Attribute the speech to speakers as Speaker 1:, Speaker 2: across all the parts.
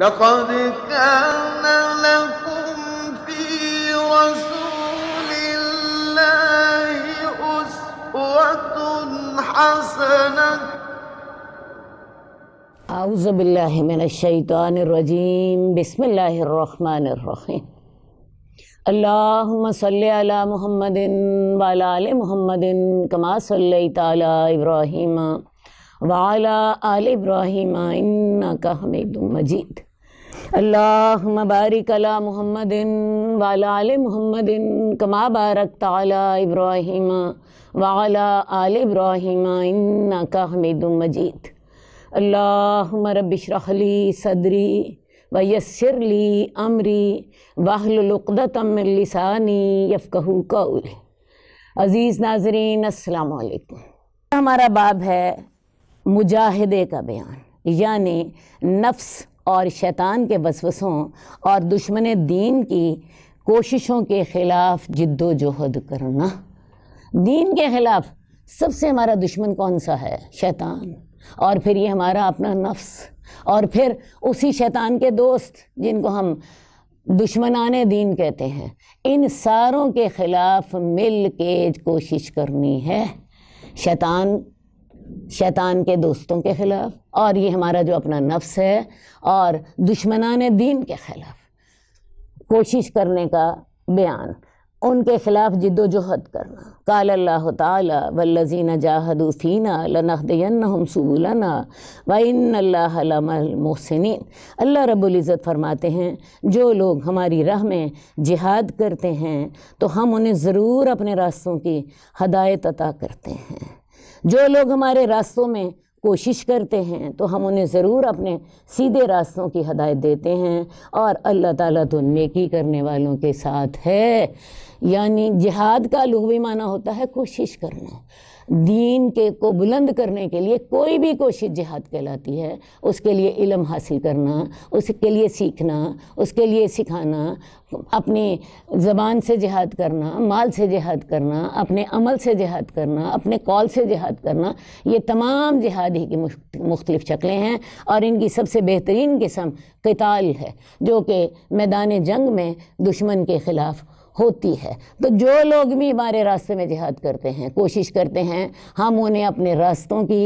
Speaker 1: لقد كان لكم في رسول الله أسوة حسنة أعوذ بالله من الشيطان الرجيم بسم الله الرحمن الرحيم اللهم صل على محمد وعلى آل محمد كما صليت على إبراهيم وعلى آل إبراهيم إنك حميد مجيد अल्लाह मबारक अला मोहम्मदिन वाला आल मोहम्मदिन कमा बारक ताला इब्राहिम वाला आल इब्राहिम इन्ना का हमीद मजीद अल्लाह रबिशरहली सदरी वयसरली अमरी वाहलुक़दतमिलसानी यफ़कहू कौल अज़ीज़ नाजरीन असलकम हमारा बाब है मुजाहिदे का बयान यानि नफ्स और शैतान के वसवसों और दुश्मन दीन की कोशिशों के ख़िलाफ़ जद्दोजहद करना दीन के ख़िलाफ़ सबसे हमारा दुश्मन कौन सा है शैतान और फिर ये हमारा अपना नफ्स और फिर उसी शैतान के दोस्त जिनको हम दुश्मनान दीन कहते हैं इन सारों के ख़िलाफ़ मिल के कोशिश करनी है शैतान शैतान के दोस्तों के ख़िलाफ़ और ये हमारा जो अपना नफ्स है और दुश्मनान दीन के ख़िलाफ़ कोशिश करने का बयान उनके ख़िलाफ़ जिद्दोजहद करना काल अल्लाह तल्लज़ीन जाहदूफ़ीना लनखदयनहम सबुलना व अल्लाह रब्ज़त फ़रमाते हैं जो लोग हमारी राह में जिहाद करते हैं तो हम उन्हें ज़रूर अपने रास्तों की हदायत अता करते हैं जो लोग हमारे रास्तों में कोशिश करते हैं तो हम उन्हें ज़रूर अपने सीधे रास्तों की हदायत देते हैं और अल्लाह ताला तो नेकी करने वालों के साथ है यानी जिहाद का भी माना होता है कोशिश करना दीन के को बुलंद करने के लिए कोई भी कोशिश जिहाद कहलाती है उसके लिए इलम हासिल करना उसके लिए सीखना उसके लिए सिखाना अपनी ज़बान से जिहाद करना माल से जिहाद करना अपने अमल से जिहाद करना अपने कॉल से जिहाद करना ये तमाम जिहाद ही की मुख्तलिफ़ शक्लें हैं और इनकी सबसे बेहतरीन किस्म कताल है जो कि मैदान जंग में दुश्मन के ख़िलाफ़ होती है तो जो लोग भी हमारे रास्ते में जिहाद करते हैं कोशिश करते हैं हम उन्हें अपने रास्तों की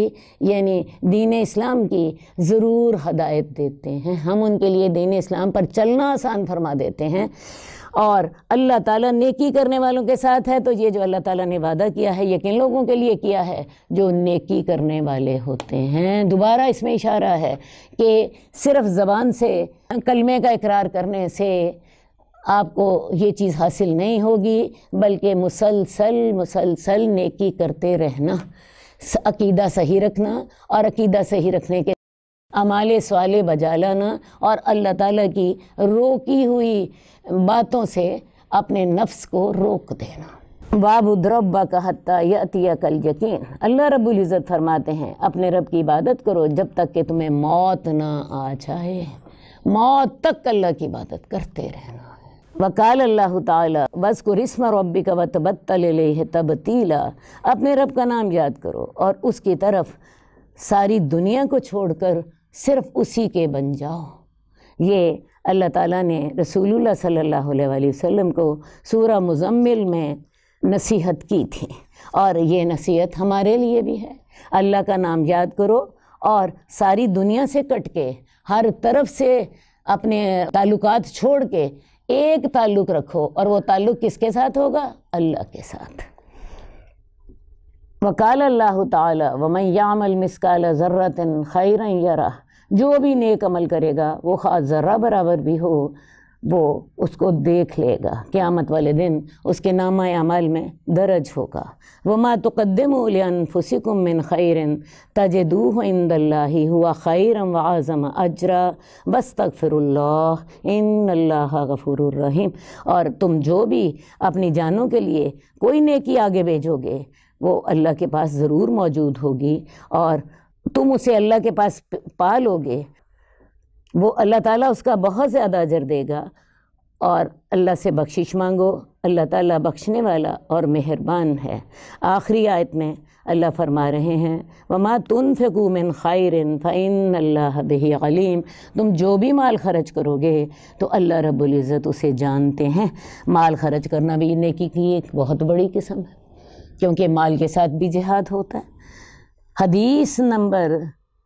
Speaker 1: यानी दीन इस्लाम की ज़रूर हदायत देते हैं हम उनके लिए दीन इस्लाम पर चलना आसान फरमा देते हैं और अल्लाह ताला नेकी करने वालों के साथ है तो ये जो अल्लाह ताला ने वादा किया है ये किन लोगों के लिए किया है जो नेकी करने वाले होते हैं दोबारा इसमें इशारा है कि सिर्फ ज़बान से कलमे का इकरार करने से आपको ये चीज़ हासिल नहीं होगी बल्कि मुसलसल मुसलसल नेकी करते रहना अकीदा सही रखना और अकीदा सही रखने के अमाले सवाले बजा लाना और अल्लाह ताला की रोकी हुई बातों से अपने नफ्स को रोक देना बाब उद्रब्बा का हत्या यतिया कल यकीन अल्लाह रब्बुल इज़्ज़त फरमाते हैं अपने रब की इबादत करो जब तक कि तुम्हें मौत ना आ जाए मौत तक अल्लाह की इबादत करते रहना वकाल अल्लाह ताला बस को रिस्म रबी का वत तब तीला अपने रब का नाम याद करो और उसकी तरफ सारी दुनिया को छोड़कर सिर्फ उसी के बन जाओ ये अल्लाह ताला ने रसूलुल्लाह सल्लल्लाहु अलैहि वसल्लम को सूरह मुजम्मिल में नसीहत की थी और ये नसीहत हमारे लिए भी है अल्लाह का नाम याद करो और सारी दुनिया से कट के हर तरफ से अपने ताल्लुकात छोड़ के एक ताल्लुक रखो और वो ताल्लुक किसके साथ होगा अल्लाह के साथ वकाल अल्लाह ताली यामल मिसकाल ज़र्रतन खैर यरा जो भी नेक अमल करेगा वो ख़ास ज़र्रा बराबर भी हो वो उसको देख लेगा क़्यामत वाले दिन उसके नामा अमल में दर्ज होगा वमा तकदमफ़ुसिकुम खैर खैरन दूह इंदल्ला हुआ खैरम व आज़म अजरा बस तकफ़िरल्ला इन गफ़ुररहीम और तुम जो भी अपनी जानों के लिए कोई नेकी आगे भेजोगे वो अल्लाह के पास ज़रूर मौजूद होगी और तुम उसे अल्लाह के पास पा लोगे वो अल्लाह ताला उसका बहुत ज़्यादा अजर देगा और अल्लाह से बख्शिश मांगो अल्लाह ताला बख्शने वाला और मेहरबान है आखिरी आयत में अल्लाह फरमा रहे हैं वमा तुन फ़िकुमिन ख़ैरन फ़ैन अल्लाह बही अलीम तुम जो भी माल खर्च करोगे तो अल्लाह रबुल्ज़त उसे जानते हैं माल खर्च करना भी नेकी की एक बहुत बड़ी किस्म है क्योंकि माल के साथ भी जिहाद होता है हदीस नंबर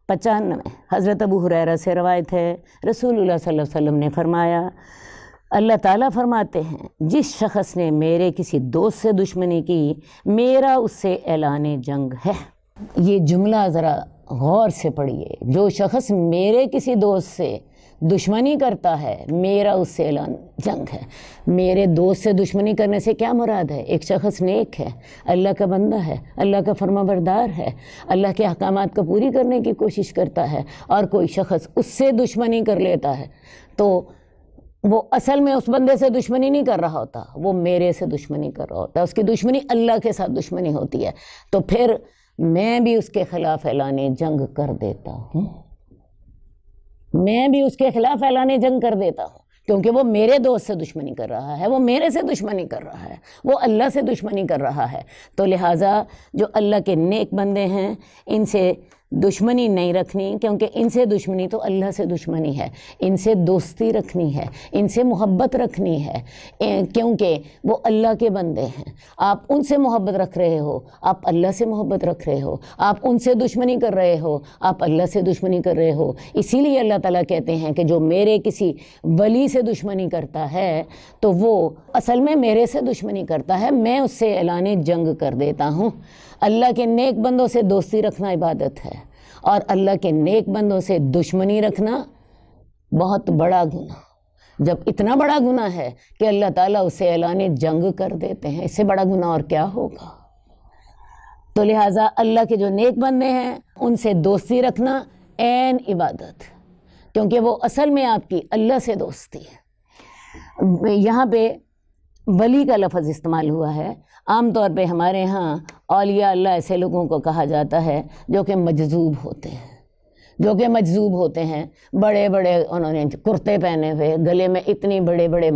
Speaker 1: पचानवे हज़रत अबू हुरैरा से रवायत है रसूल वसम ने फरमाया अल्लाह ताला फरमाते हैं जिस शख्स ने मेरे किसी दोस्त से दुश्मनी की मेरा उससे ऐलान जंग है ये जुमला ज़रा गौर से पढ़िए जो शख्स मेरे किसी दोस्त से दुश्मनी करता है मेरा उससे ऐलान जंग है मेरे दोस्त से दुश्मनी करने से क्या मुराद है एक शख्स नेक है अल्लाह का बंदा है अल्लाह का फर्माबरदार है अल्लाह के अहकाम को पूरी करने की कोशिश करता है और कोई शख्स उससे दुश्मनी कर लेता है तो वो असल में उस बंदे से दुश्मनी नहीं कर रहा होता वो मेरे से दुश्मनी कर रहा होता है उसकी दुश्मनी अल्लाह के साथ दुश्मनी होती है तो फिर मैं भी उसके ख़िलाफ़ ऐलान जंग कर देता हूँ मैं भी उसके खिलाफ ऐलान जंग कर देता हूँ क्योंकि वो मेरे दोस्त से दुश्मनी कर रहा है वो मेरे से दुश्मनी कर रहा है वो अल्लाह से दुश्मनी कर रहा है तो लिहाजा जो अल्लाह के नेक बंदे हैं इनसे दुश्मनी नहीं रखनी क्योंकि इनसे दुश्मनी तो अल्लाह से दुश्मनी है इनसे दोस्ती रखनी है इनसे मोहब्बत रखनी है क्योंकि वो अल्लाह के बंदे हैं आप उनसे मोहब्बत रख रहे हो आप अल्लाह से मोहब्बत रख रहे हो आप उनसे दुश्मनी कर रहे हो आप अल्लाह से दुश्मनी कर रहे हो इसीलिए अल्लाह ताला कहते हैं कि जो मेरे किसी वली से दुश्मनी करता है तो वो असल में मेरे से दुश्मनी करता है मैं उससे ऐलान जंग कर देता हूँ अल्लाह के नेक बंदों से दोस्ती रखना इबादत है और अल्लाह के नेक बंदों से दुश्मनी रखना बहुत बड़ा गुना जब इतना बड़ा गुना है कि अल्लाह ताला उसे ऐलान जंग कर देते हैं इससे बड़ा गुना और क्या होगा तो लिहाजा अल्लाह के जो नेक बंदे हैं उनसे दोस्ती रखना एन इबादत क्योंकि वो असल में आपकी अल्लाह से दोस्ती है यहाँ पे वली का लफ्ज़ इस्तेमाल हुआ है आम तौर पे हमारे यहाँ अलिया अल्लाह ऐसे लोगों को कहा जाता है जो कि मजजूब होते हैं जो कि मजजूब होते हैं बड़े बड़े उन्होंने कुर्ते पहने हुए गले में इतनी बड़े बड़े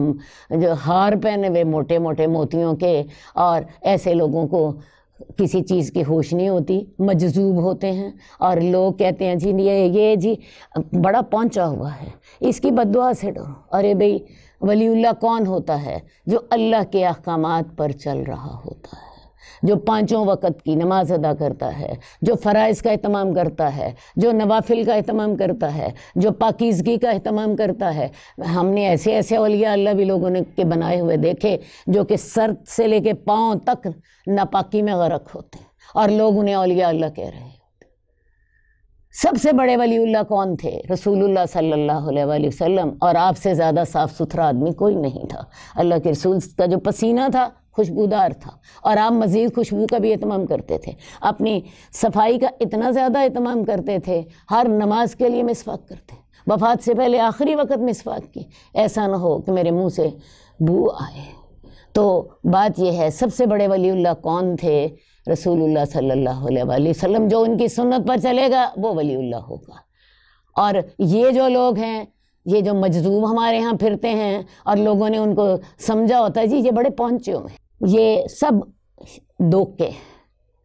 Speaker 1: जो हार पहने हुए मोटे मोटे मोतियों के और ऐसे लोगों को किसी चीज़ की होश नहीं होती मजजूब होते हैं और लोग कहते हैं जी ये ये जी बड़ा पहुंचा हुआ है इसकी बदवा से डरो अरे भाई वलीउल्ला कौन होता है जो अल्लाह के अहकाम पर चल रहा होता है जो पाँचों वक़्त की नमाज अदा करता है जो फ़राइज़ का अहतमाम करता है जो नवाफिल का अहतमाम करता है जो पाकिजगी का अहतमाम करता है हमने ऐसे ऐसे अलिया अल्लाह भी लोगों ने के बनाए हुए देखे जो कि सर से लेके पाँव तक नापाकी में गरक होते हैं और लोग उन्हें अलिया अल्लाह कह रहे हैं सबसे बड़े वलीउल्ला कौन थे रसूलुल्लाह सल्लल्लाहु अलैहि वसल्लम और आपसे ज़्यादा साफ़ सुथरा आदमी कोई नहीं था अल्लाह के रसूल का जो पसीना था खुशबूदार था और आप मज़ीद खुशबू का भी अहतमाम करते थे अपनी सफाई का इतना ज़्यादा अहतमाम करते थे हर नमाज के लिए मिसफाक करते वफात से पहले आखिरी वक्त मिसफाक की ऐसा ना हो कि मेरे मुँह से बू आए तो बात यह है सबसे बड़े वलील्ला कौन थे रसूल सल्ला अलैहि जो उनकी सुनत पर चलेगा वो वलील्ला होगा और ये जो लोग हैं ये जो मजदूब हमारे यहाँ फिरते हैं और लोगों ने उनको समझा होता है जी ये बड़े पहुँचे हुए हैं ये सब दो के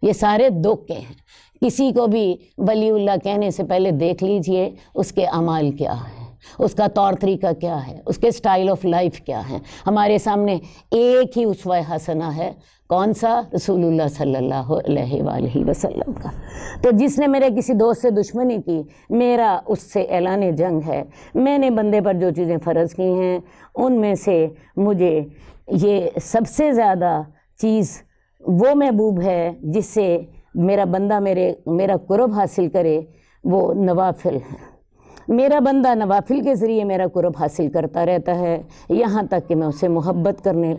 Speaker 1: ये सारे दो के हैं किसी को भी वलीउल्ला कहने से पहले देख लीजिए उसके अमाल क्या है उसका तौर तरीका क्या है उसके स्टाइल ऑफ लाइफ क्या है हमारे सामने एक ही उसवा हसना है कौन सा रसूलुल्लाह सल्लल्लाहु अलैहि वसल्लम का तो जिसने मेरे किसी दोस्त से दुश्मनी की मेरा उससे ऐलान जंग है मैंने बंदे पर जो चीज़ें फ़र्ज़ की हैं उनमें से मुझे ये सबसे ज़्यादा चीज़ वो महबूब है जिससे मेरा बंदा मेरे मेरा कुरब हासिल करे वो नवाफिल है मेरा बंदा नवाफिल के ज़रिए मेरा कुरब हासिल करता रहता है यहाँ तक कि मैं उसे मोहब्बत करने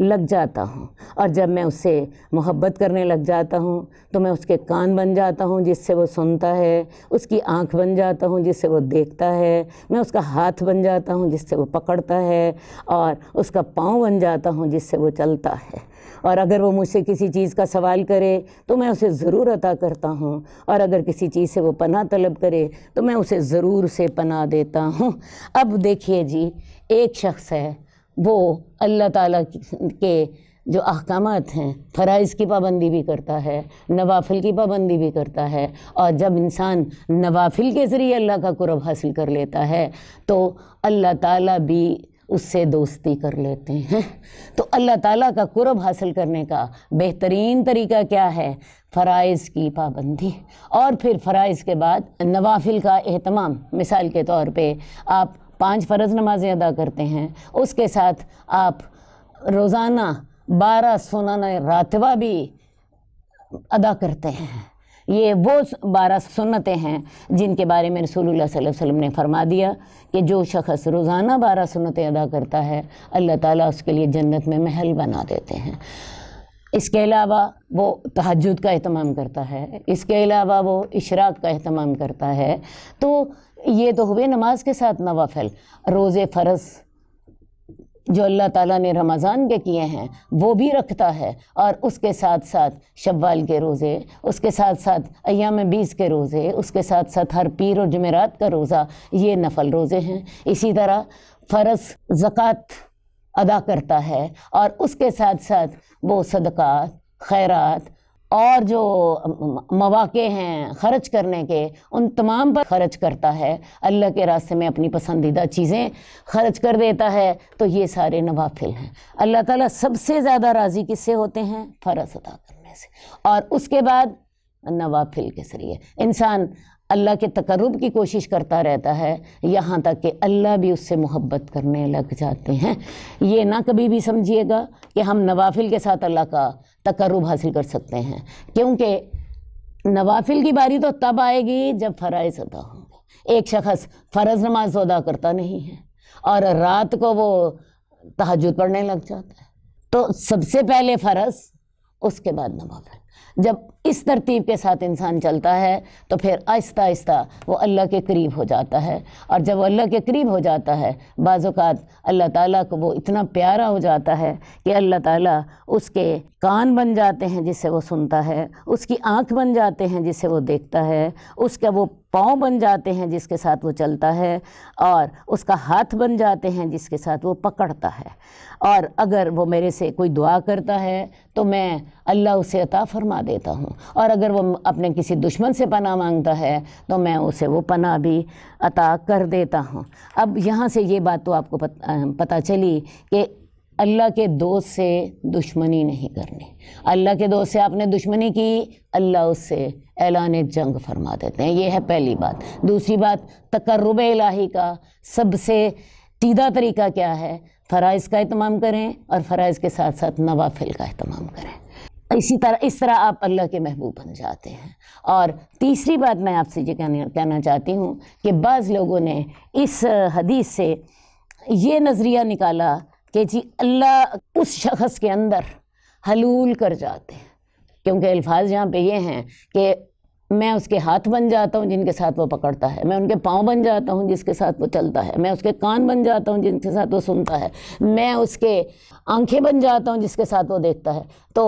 Speaker 1: लग जाता हूँ और जब मैं उससे मोहब्बत करने लग जाता हूँ तो मैं उसके कान बन जाता हूँ जिससे वो सुनता है उसकी आँख बन जाता हूँ जिससे वो देखता है मैं उसका हाथ बन जाता हूँ जिससे वो पकड़ता है और उसका पाँव बन जाता हूँ जिससे वो चलता है और अगर वो मुझसे किसी चीज़ का सवाल करे तो मैं उसे ज़रूर अता करता हूँ और अगर किसी चीज़ से वो पना तलब करे तो मैं उसे ज़रूर से पना देता हूँ अब देखिए जी एक शख्स है वो अल्लाह ताला के जो अहकाम हैं फ़रज़ की पाबंदी भी करता है नवाफिल की पाबंदी भी करता है और जब इंसान नवाफिल के ज़रिए अल्लाह का कुरब हासिल कर लेता है तो अल्लाह ताला भी उससे दोस्ती कर लेते हैं तो अल्लाह ताला का कुरब हासिल करने का बेहतरीन तरीका क्या है फ़राइज की पाबंदी और फिर फ़राइज़ के बाद नवाफिल का अहतमाम मिसाल के तौर पे आप पाँच फ़र्ज नमाज़ें अदा करते हैं उसके साथ आप रोज़ाना बारह सुनाना रातवा भी अदा करते हैं ये वो बारह सुनतें हैं जिनके बारे में रसूल सल्लल्लाहु अलैहि वसल्लम ने फरमा दिया कि जो शख्स रोज़ाना बारह सुनतें अदा करता है अल्लाह ताला उसके लिए जन्नत में महल बना देते हैं इसके अलावा वो तहजद का अहतमाम करता है इसके अलावा वो इशराक का अहतमाम करता है तो ये तो हुए नमाज के साथ नवाफिल रोज़े फ़र्ज़ जो अल्लाह ताला ने रमज़ान के किए हैं वो भी रखता है और उसके साथ साथ शव्वाल के रोज़े उसके साथ साथ अयाम बीस के रोज़े उसके साथ साथ हर पीर और जमेरात का रोज़ा ये नफल रोज़े हैं इसी तरह फ़र्ज़ ज़क़़त अदा करता है और उसके साथ साथ वो सदक़ात खैरात और जो मौाक़े हैं ख़र्च करने के उन तमाम पर ख़र्च करता है अल्लाह के रास्ते में अपनी पसंदीदा चीज़ें ख़र्च कर देता है तो ये सारे नवाफिल हैं अल्लाह ताला सबसे ज़्यादा राज़ी किससे होते हैं फ़र्ज अदा करने से और उसके बाद नवाफिल के ज़रिए इंसान अल्लाह के तकरब की कोशिश करता रहता है यहाँ तक कि अल्लाह भी उससे मोहब्बत करने लग जाते हैं ये ना कभी भी समझिएगा कि हम नवाफिल के साथ अल्लाह का तकरब हासिल कर सकते हैं क्योंकि नवाफिल की बारी तो तब आएगी जब फ़रज़ अदा होंगे एक शख्स फ़र्ज़ नमाज अदा करता नहीं है और रात को वो तहजद पढ़ने लग जाता है तो सबसे पहले फ़र्ज़ उसके बाद नवाफिल जब इस तरतीब के साथ इंसान चलता है तो फिर आहिस्ता आहिस्ता वो अल्लाह के करीब हो जाता है और जब वो अल्लाह के करीब हो जाता है बाज़ात अल्लाह ताला को वो इतना प्यारा हो जाता है कि अल्लाह ताला उसके कान बन जाते हैं जिससे वो सुनता है उसकी आँख बन जाते हैं जिससे वो देखता है उसका वो पाँव बन जाते हैं जिसके साथ वो चलता है और उसका हाथ बन जाते हैं जिसके साथ वो पकड़ता है और अगर वो मेरे से कोई दुआ करता है तो मैं अल्लाह उसे अता फरमा देता हूँ और अगर वो अपने किसी दुश्मन से पना मांगता है तो मैं उसे वो पना भी अता कर देता हूँ अब यहाँ से ये बात तो आपको पता चली कि अल्लाह के दोस्त से दुश्मनी नहीं करनी अल्लाह के दोस्त से आपने दुश्मनी की अल्लाह उससे ऐलान जंग फरमा देते हैं ये है पहली बात दूसरी बात तकर्रब इलाही का सबसे सीधा तरीका क्या है फ़राइज़ का अहतमाम करें और फ़राइज के साथ साथ नवाफिल का अहतमाम करें इसी तरह इस तरह आप अल्लाह के महबूब बन जाते हैं और तीसरी बात मैं आपसे ये कहना कहना चाहती हूँ कि बाज़ लोगों ने इस हदीस से ये नज़रिया निकाला कि जी अल्लाह उस शख्स के अंदर हलूल कर जाते हैं क्योंकि अल्फाज यहाँ पे ये हैं कि मैं उसके हाथ बन जाता हूँ जिनके साथ वो पकड़ता है मैं उनके पाँव बन जाता हूँ जिसके साथ वो चलता है मैं उसके कान बन जाता हूँ जिनके साथ वो सुनता है मैं उसके आंखें बन जाता हूँ जिसके साथ वो देखता है तो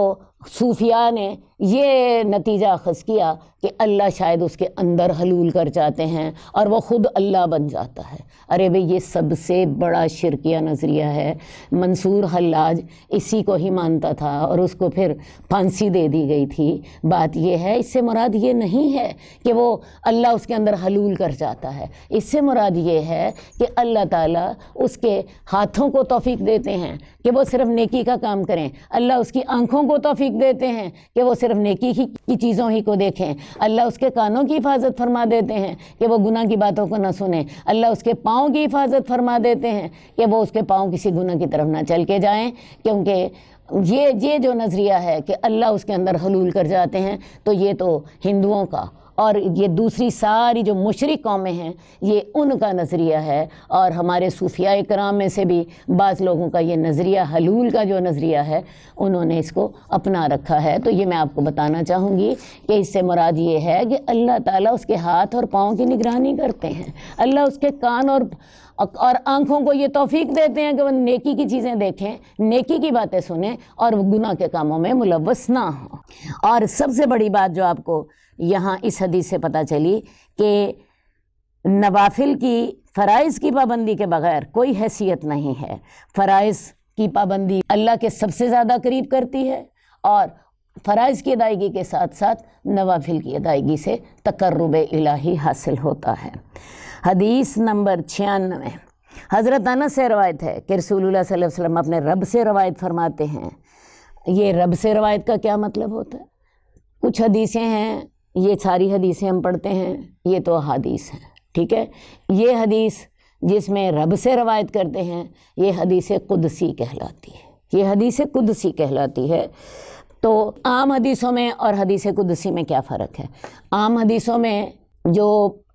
Speaker 1: सूफिया ने ये नतीजा अखज़ किया कि अल्लाह शायद उसके अंदर हलूल कर जाते हैं और वह ख़ुद अल्लाह बन जाता है अरे भाई ये सबसे बड़ा शिरकिया नज़रिया है मंसूर हल्लाज इसी को ही मानता था और उसको फिर फांसी दे दी गई थी बात यह है इससे मुराद ये नहीं है कि वो अल्लाह उसके अंदर हलूल कर जाता है इससे मुराद ये है कि अल्लाह ताला उसके हाथों को तोफ़ी देते हैं कि वो सिर्फ नेकी का काम करें अल्लाह उसकी आंखों को तोफ़ी देते हैं कि वो सिर्फ नेकी ही की चीज़ों ही को देखें अल्लाह उसके कानों की हिफाजत फरमा देते हैं कि वो गुनाह की बातों को ना सुने अल्लाह उसके पाँव की हिफाजत फरमा देते हैं कि वो उसके पाँव किसी गुना की तरफ ना चल के जाएँ क्योंकि ये ये जो नज़रिया है कि अल्लाह उसके अंदर हलूल कर जाते हैं तो ये तो हिंदुओं का और ये दूसरी सारी जो मशरक़ कौमें हैं ये उनका नज़रिया है और हमारे सूफिया कराम में से भी बाज़ लोगों का ये नज़रिया हलूल का जो नज़रिया है उन्होंने इसको अपना रखा है तो ये मैं आपको बताना चाहूँगी कि इससे मुराद ये है कि अल्लाह ताला उसके हाथ और पाँव की निगरानी करते हैं अल्लाह उसके कान और और आंखों को ये तोफ़ीक देते हैं कि वह नेकी की चीज़ें देखें नेकी की बातें सुने और गुनाह के कामों में मुलवस ना हो और सबसे बड़ी बात जो आपको यहाँ इस हदीस से पता चली कि नवाफिल की फ़राइज़ की पाबंदी के बगैर कोई हैसियत नहीं है फ़राइज़ की पाबंदी अल्लाह के सबसे ज़्यादा करीब करती है और फ़राइज़ की अदायगी के साथ साथ नवाफिल की अदायगी से तकर्रब इलाही हासिल होता है हदीस नंबर छियानवे हज़रत अनस से रवायत है कि रसूलुल्लाह सल्लल्लाहु अलैहि वसल्लम अपने रब से रवायत फरमाते हैं ये रब से रवायत का क्या मतलब होता है कुछ हदीसें हैं ये सारी हदीसें हम पढ़ते हैं ये तो हदीस हैं ठीक है ये हदीस जिसमें रब से रवायत करते हैं ये हदीस कुदसी कहलाती है ये हदीस कुदसी कहलाती है तो आम हदीसों में और हदीस कुदसी में क्या फ़र्क है आम हदीसों में जो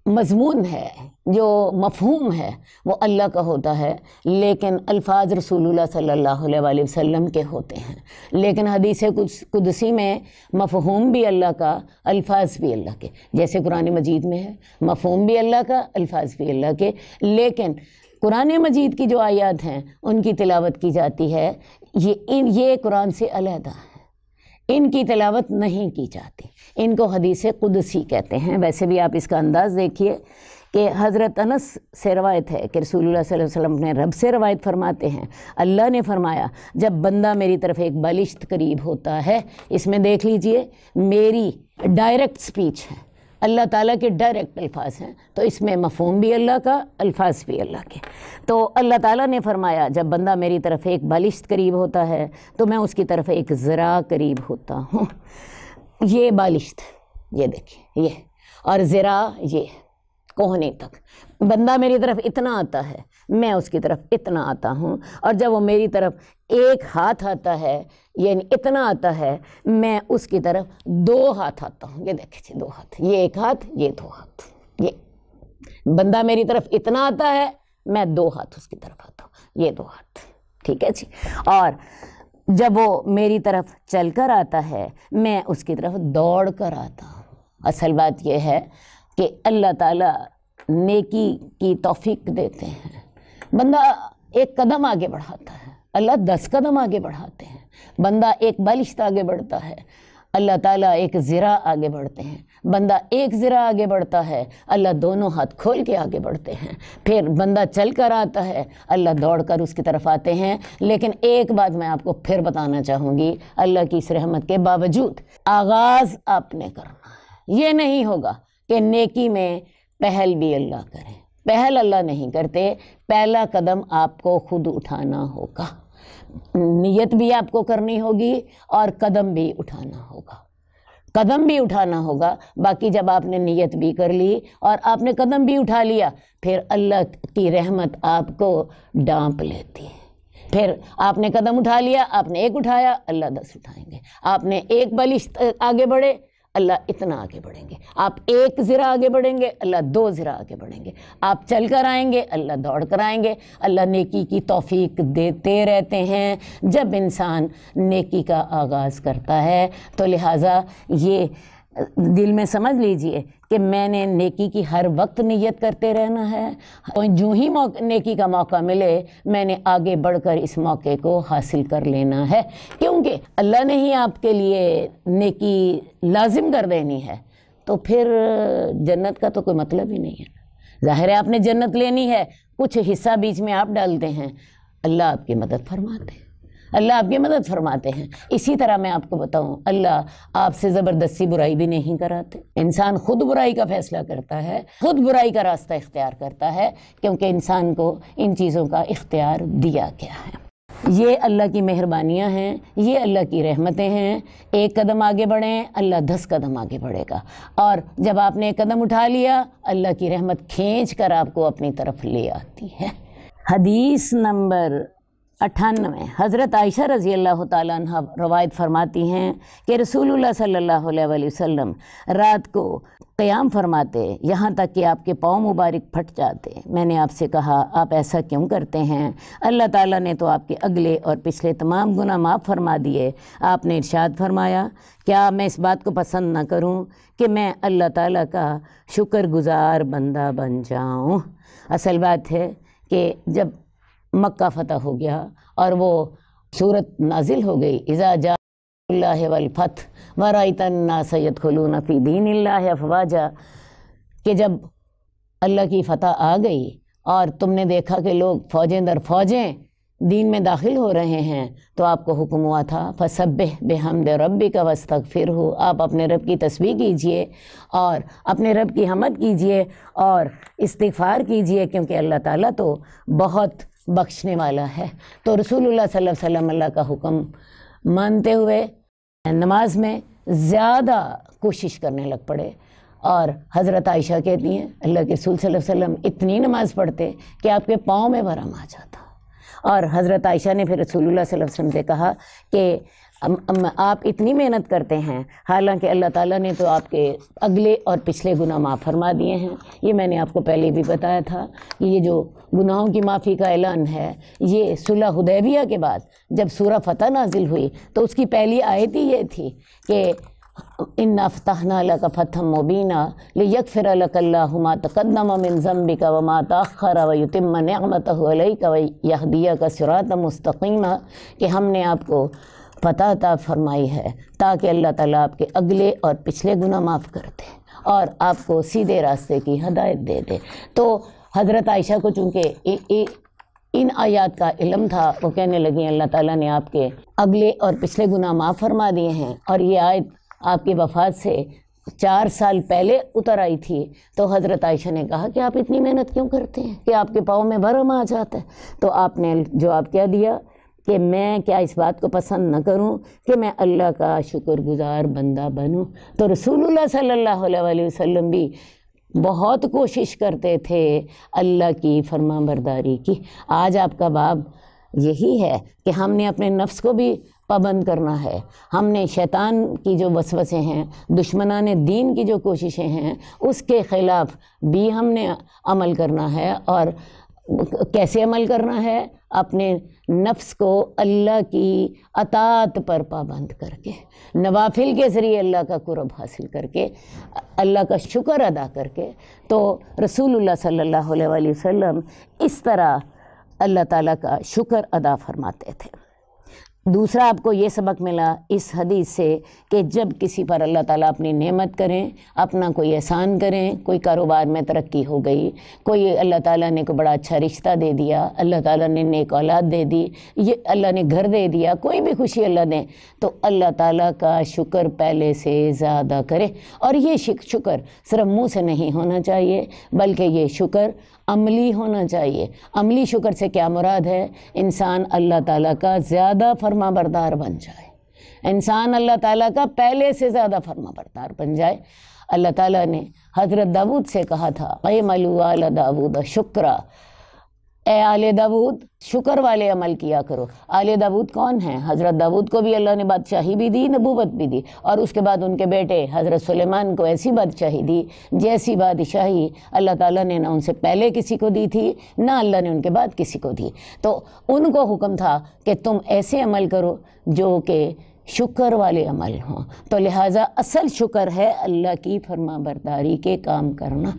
Speaker 1: मजमून है जो मफहूम है वो अल्लाह का होता है लेकिन अल्फाज रसूलुल्लाह सल्लल्लाहु अलैहि वसल्लम के होते हैं लेकिन हदीस कुछ कुदसी में मफहूम भी अल्लाह का अल्फाज भी अल्लाह के जैसे कुरान मजीद में है मफहूम भी अल्लाह का अल्फाज भी अल्लाह के लेकिन कुरान मजीद की जो आयात हैं उनकी तिलावत की जाती है ये इन ये कुरान से अलहदा है इनकी तिलावत नहीं की जाती इनको हदीस कुदसी कहते हैं वैसे भी आप इसका अंदाज़ देखिए कि हज़रत अनस से रवायत है कि रसूल सल्लल्लाहु अपने ने रब से रवायत फरमाते हैं अल्लाह ने फरमाया जब बंदा मेरी तरफ एक बालिश्त करीब होता है इसमें देख लीजिए मेरी डायरेक्ट स्पीच है अल्लाह ताला के डायरेक्ट अल्फाज हैं तो इसमें मफहम भी अल्लाह का अल्फाज भी अल्लाह के तो अल्लाह ताला ने फरमाया जब बंदा मेरी तरफ एक बालिश्त करीब होता है तो मैं उसकी तरफ एक ज़रा करीब होता हूँ ये बालिश्त ये देखिए ये और ज़रा ये कोहने तक बंदा मेरी तरफ इतना आता है मैं उसकी तरफ इतना आता हूँ और जब वो मेरी तरफ एक हाथ आता है यानी इतना आता है मैं उसकी तरफ दो हाथ आता हूँ ये देखिए दो हाथ ये एक हाथ ये दो हाथ ये बंदा मेरी तरफ इतना आता है मैं दो हाथ उसकी तरफ आता हूँ ये दो हाथ ठीक है जी और जब वो मेरी तरफ चल कर आता है मैं उसकी तरफ दौड़ कर आता हूँ असल बात यह है कि अल्लाह ताला नेकी की तौफीक देते हैं बंदा एक कदम आगे बढ़ाता है अल्लाह दस कदम आगे बढ़ाते हैं बंदा एक बालिश्त आगे बढ़ता है अल्लाह ताला एक ज़रा आगे बढ़ते हैं बंदा एक ज़रा आगे बढ़ता है अल्लाह दोनों हाथ खोल के आगे बढ़ते हैं फिर बंदा चल कर आता है अल्लाह दौड़ कर उसकी तरफ आते हैं लेकिन एक बात मैं आपको फिर बताना चाहूँगी अल्लाह की इस रहमत के बावजूद आगाज़ आपने करना है ये नहीं होगा कि नेकी में पहल भी अल्लाह करे पहल अल्लाह नहीं करते पहला कदम आपको खुद उठाना होगा नियत भी आपको करनी होगी और कदम भी उठाना होगा कदम भी उठाना होगा बाकी जब आपने नियत भी कर ली और आपने कदम भी उठा लिया फिर अल्लाह की रहमत आपको डांप लेती है फिर आपने कदम उठा लिया आपने एक उठाया अल्लाह दस उठाएंगे आपने एक बलिश आगे बढ़े अल्लाह इतना आगे बढ़ेंगे आप एक ज़रा आगे बढ़ेंगे अल्लाह दो ज़रा आगे बढ़ेंगे आप चल कर आएंगे अल्लाह दौड़ कर आएंगे अल्लाह नेकी की तोफ़ी देते रहते हैं जब इंसान नेकी का आगाज़ करता है तो लिहाजा ये दिल में समझ लीजिए कि मैंने नेकी की हर वक्त नीयत करते रहना है और जो ही नेकी का मौका मिले मैंने आगे बढ़कर इस मौके को हासिल कर लेना है क्योंकि अल्लाह ने ही आपके लिए नेकी लाजिम कर देनी है तो फिर जन्नत का तो कोई मतलब ही नहीं है ज़ाहिर है आपने जन्नत लेनी है कुछ हिस्सा बीच में आप डालते हैं अल्लाह आपकी मदद फरमाते हैं अल्लाह आपकी मदद फरमाते हैं इसी तरह मैं आपको बताऊँ अल्लाह आपसे ज़बरदस्ती बुराई भी नहीं कराते इंसान ख़ुद बुराई का फ़ैसला करता है ख़ुद बुराई का रास्ता इख्तियार करता है क्योंकि इंसान को इन चीज़ों का इख्तियार दिया गया है ये अल्लाह की मेहरबानियाँ हैं ये अल्लाह की रहमतें हैं एक कदम आगे बढ़ें अल्लाह दस कदम आगे बढ़ेगा और जब आपने एक कदम उठा लिया अल्लाह की रहमत खींच कर आपको अपनी तरफ ले आती है हदीस नंबर अट्ठानवे हज़रत आयशा रज़ी अल्लाह तह रवायत फरमाती हैं कि रसूलुल्लाह सल्लल्लाहु अलैहि वसल्लम रात को क़याम फरमाते यहाँ तक कि आपके पाँव मुबारक फट जाते मैंने आपसे कहा आप ऐसा क्यों करते हैं अल्लाह ताला ने तो आपके अगले और पिछले तमाम गुना माफ़ फरमा दिए आपने इरशाद फरमाया क्या मैं इस बात को पसंद ना करूँ कि मैं अल्लाह ताला का शुक्रगुजार बंदा बन जाऊँ असल बात है कि जब मक्का फ़तह हो गया और वो सूरत नाजिल हो गई इज़ा जा वलफ़त वरातना सैद खलून फ़ी दीन अफवाजा कि जब अल्लाह की फ़तह आ गई और तुमने देखा कि लोग फ़ौजें दर फ़ौजें दीन में दाखिल हो रहे हैं तो आपको हुक्म हुआ था फसब बेहमद रबी का वस्तक फिर हो आप अपने रब की तस्वीर कीजिए और अपने रब की हमद कीजिए और इस्तफ़ार कीजिए क्योंकि अल्लाह ताला तो बहुत बख्शने वाला है तो रसूलुल्लाह सल्लल्लाहु अलैहि वसल्लम अल्लाह का हुक्म मानते हुए नमाज में ज़्यादा कोशिश करने लग पड़े और हज़रत आयशा कहती हैं अल्लाह के रसूल सल्लल्लाहु अलैहि वसल्लम इतनी नमाज पढ़ते कि आपके पाँव में भरम आ जाता और हज़रत आयशा ने फिर रसूलुल्लाह सल्लल्लाहु अलैहि वसल्लम से कहा कि अम, आप इतनी मेहनत करते हैं हालांकि अल्लाह ताला ने तो आपके अगले और पिछले गुनाह माफ़ फरमा दिए हैं ये मैंने आपको पहले भी बताया था कि ये जो गुनाहों की माफ़ी का ऐलान है ये सुलह हुदैबिया के बाद जब सूरह फ़तह नाजिल हुई तो उसकी पहली आयत ही ये थी कि इन्ना फ़तहना का फ़तह मुबीना लियक फिर लकल्लामा तकदम मिन ज़म्बी का व माता खर वतिम नमत का वहदिया का मुस्तकीमा कि हमने आपको फतः ता फरमाई है ताकि अल्लाह ताला आपके अगले और पिछले गुना माफ़ कर दे और आपको सीधे रास्ते की हदायत दे दे तो हज़रत आयशा को चूँकि इन आयात का इलम था वो कहने लगी अल्लाह ताला ने आपके अगले और पिछले गुना माफ़ फरमा दिए हैं और ये आयत आपकी वफात से चार साल पहले उतर आई थी तो हज़रत आयशा ने कहा कि आप इतनी मेहनत क्यों करते हैं कि आपके पाँव में भरम आ जाता है तो आपने जो आप क्या दिया कि मैं क्या इस बात को पसंद न करूं कि मैं अल्लाह का शुक्रगुजार बंदा बनूं तो रसूलुल्लाह सल्लल्लाहु अलैहि वसल्लम भी बहुत कोशिश करते थे अल्लाह की फरमाबरदारी की आज आपका बाब यही है कि हमने अपने नफ्स को भी पाबंद करना है हमने शैतान की जो वसवसे हैं दुश्मनान दीन की जो कोशिशें हैं उसके ख़िलाफ़ भी हमने अमल करना है और कैसे अमल करना है अपने नफ्स को अल्लाह की अतात पर पाबंद करके नवाफिल के ज़रिए अल्लाह का कुरब हासिल करके अल्लाह का शुक्र अदा करके तो रसूलुल्लाह सल्लल्लाहु अलैहि वसल्लम इस तरह अल्लाह ताला का शुक्र अदा फरमाते थे दूसरा आपको ये सबक मिला इस हदीस से कि जब किसी पर अल्लाह ताला अपनी नेमत करें अपना कोई एहसान करें कोई कारोबार में तरक्की हो गई कोई अल्लाह ताला ने कोई बड़ा अच्छा रिश्ता दे दिया अल्लाह ताला ने नेक औलाद दे दी ये अल्लाह ने घर दे दिया कोई भी खुशी अल्लाह दें तो अल्लाह ताला का शुक्र पहले से ज़्यादा करे और ये शुक्र सिर्फ मुँह से नहीं होना चाहिए बल्कि ये शुक्र अमली होना चाहिए अमली शुक्र से क्या मुराद है इंसान अल्लाह ताला का ज़्यादा फरमा बरदार बन जाए इंसान अल्लाह ताला का पहले से ज़्यादा फरमा बरदार बन जाए अल्लाह ताला ने हज़रत दाऊद से कहा था कई मलू दाऊद शुक्रा ए आल दाऊद शुक्र वाले अमल किया करो आल दाऊद कौन है हज़रत दाऊद को भी अल्लाह ने बादशाही भी दी नबूबत भी दी और उसके बाद उनके बेटे हज़रत सुलेमान को ऐसी बादशाही दी जैसी बादशाही अल्लाह ताला ने ना उनसे पहले किसी को दी थी ना अल्लाह ने उनके बाद किसी को दी तो उनको हुक्म था कि तुम ऐसे अमल करो जो कि शुक्र वाले अमल हों तो लिहाजा असल शुक्र है अल्लाह की फरमाबरदारी के काम करना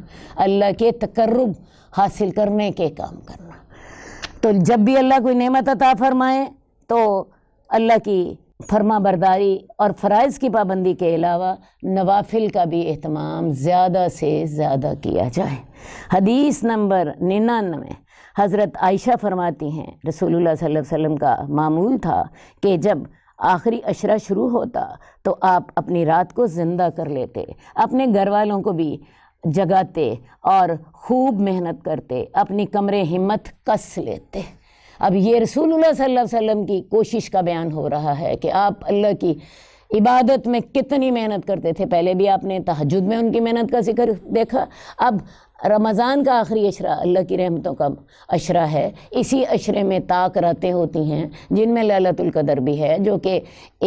Speaker 1: अल्लाह के तकर्रब हासिल करने के काम करना तो जब भी अल्लाह कोई नेमत अता फरमाए तो अल्लाह की फरमा बरदारी और फ़रज़ की पाबंदी के अलावा नवाफिल का भी अहतमाम ज़्यादा से ज़्यादा किया जाए हदीस नंबर निन्यानवे हज़रत आयशा फरमाती हैं रसूलुल्लाह सल्लल्लाहु अलैहि वसल्लम का मामूल था कि जब आखिरी अशरा शुरू होता तो आप अपनी रात को ज़िंदा कर लेते अपने घर वालों को भी जगाते और खूब मेहनत करते अपनी कमरे हिम्मत कस लेते अब ये रसूलुल्लाह सल्लल्लाहु अलैहि वसल्लम की कोशिश का बयान हो रहा है कि आप अल्लाह की इबादत में कितनी मेहनत करते थे पहले भी आपने तहजद में उनकी मेहनत का जिक्र देखा अब रमज़ान का आखिरी अशरा अल्लाह की रहमतों का अशरा है इसी अशरे में ताक रातें होती हैं जिनमें ललतुल्कदर भी है जो कि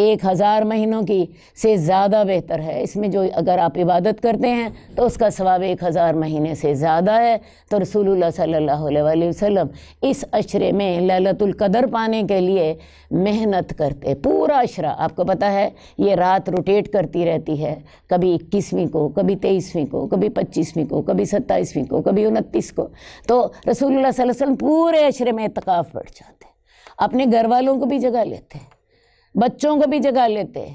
Speaker 1: एक हज़ार महीनों की से ज़्यादा बेहतर है इसमें जो अगर आप इबादत करते हैं तो उसका सवाब एक हज़ार महीने से ज़्यादा है तो रसूलुल्लाह सल्लल्लाहु अलैहि वसल्लम इस अशरे में ललतुल्कदर पाने के लिए मेहनत करते पूरा अशरा आपको पता है ये रात रोटेट करती रहती है कभी इक्कीसवीं को कभी तेईसवीं को कभी पच्चीसवीं को कभी सत्ताईस इक्कीसवीं को कभी उनतीस को तो रसूलुल्लाह सल्लल्लाहु वसल्लम पूरे अशरे में एतकाफ़ बढ़ जाते अपने घर वालों को भी जगा लेते बच्चों को भी जगा लेते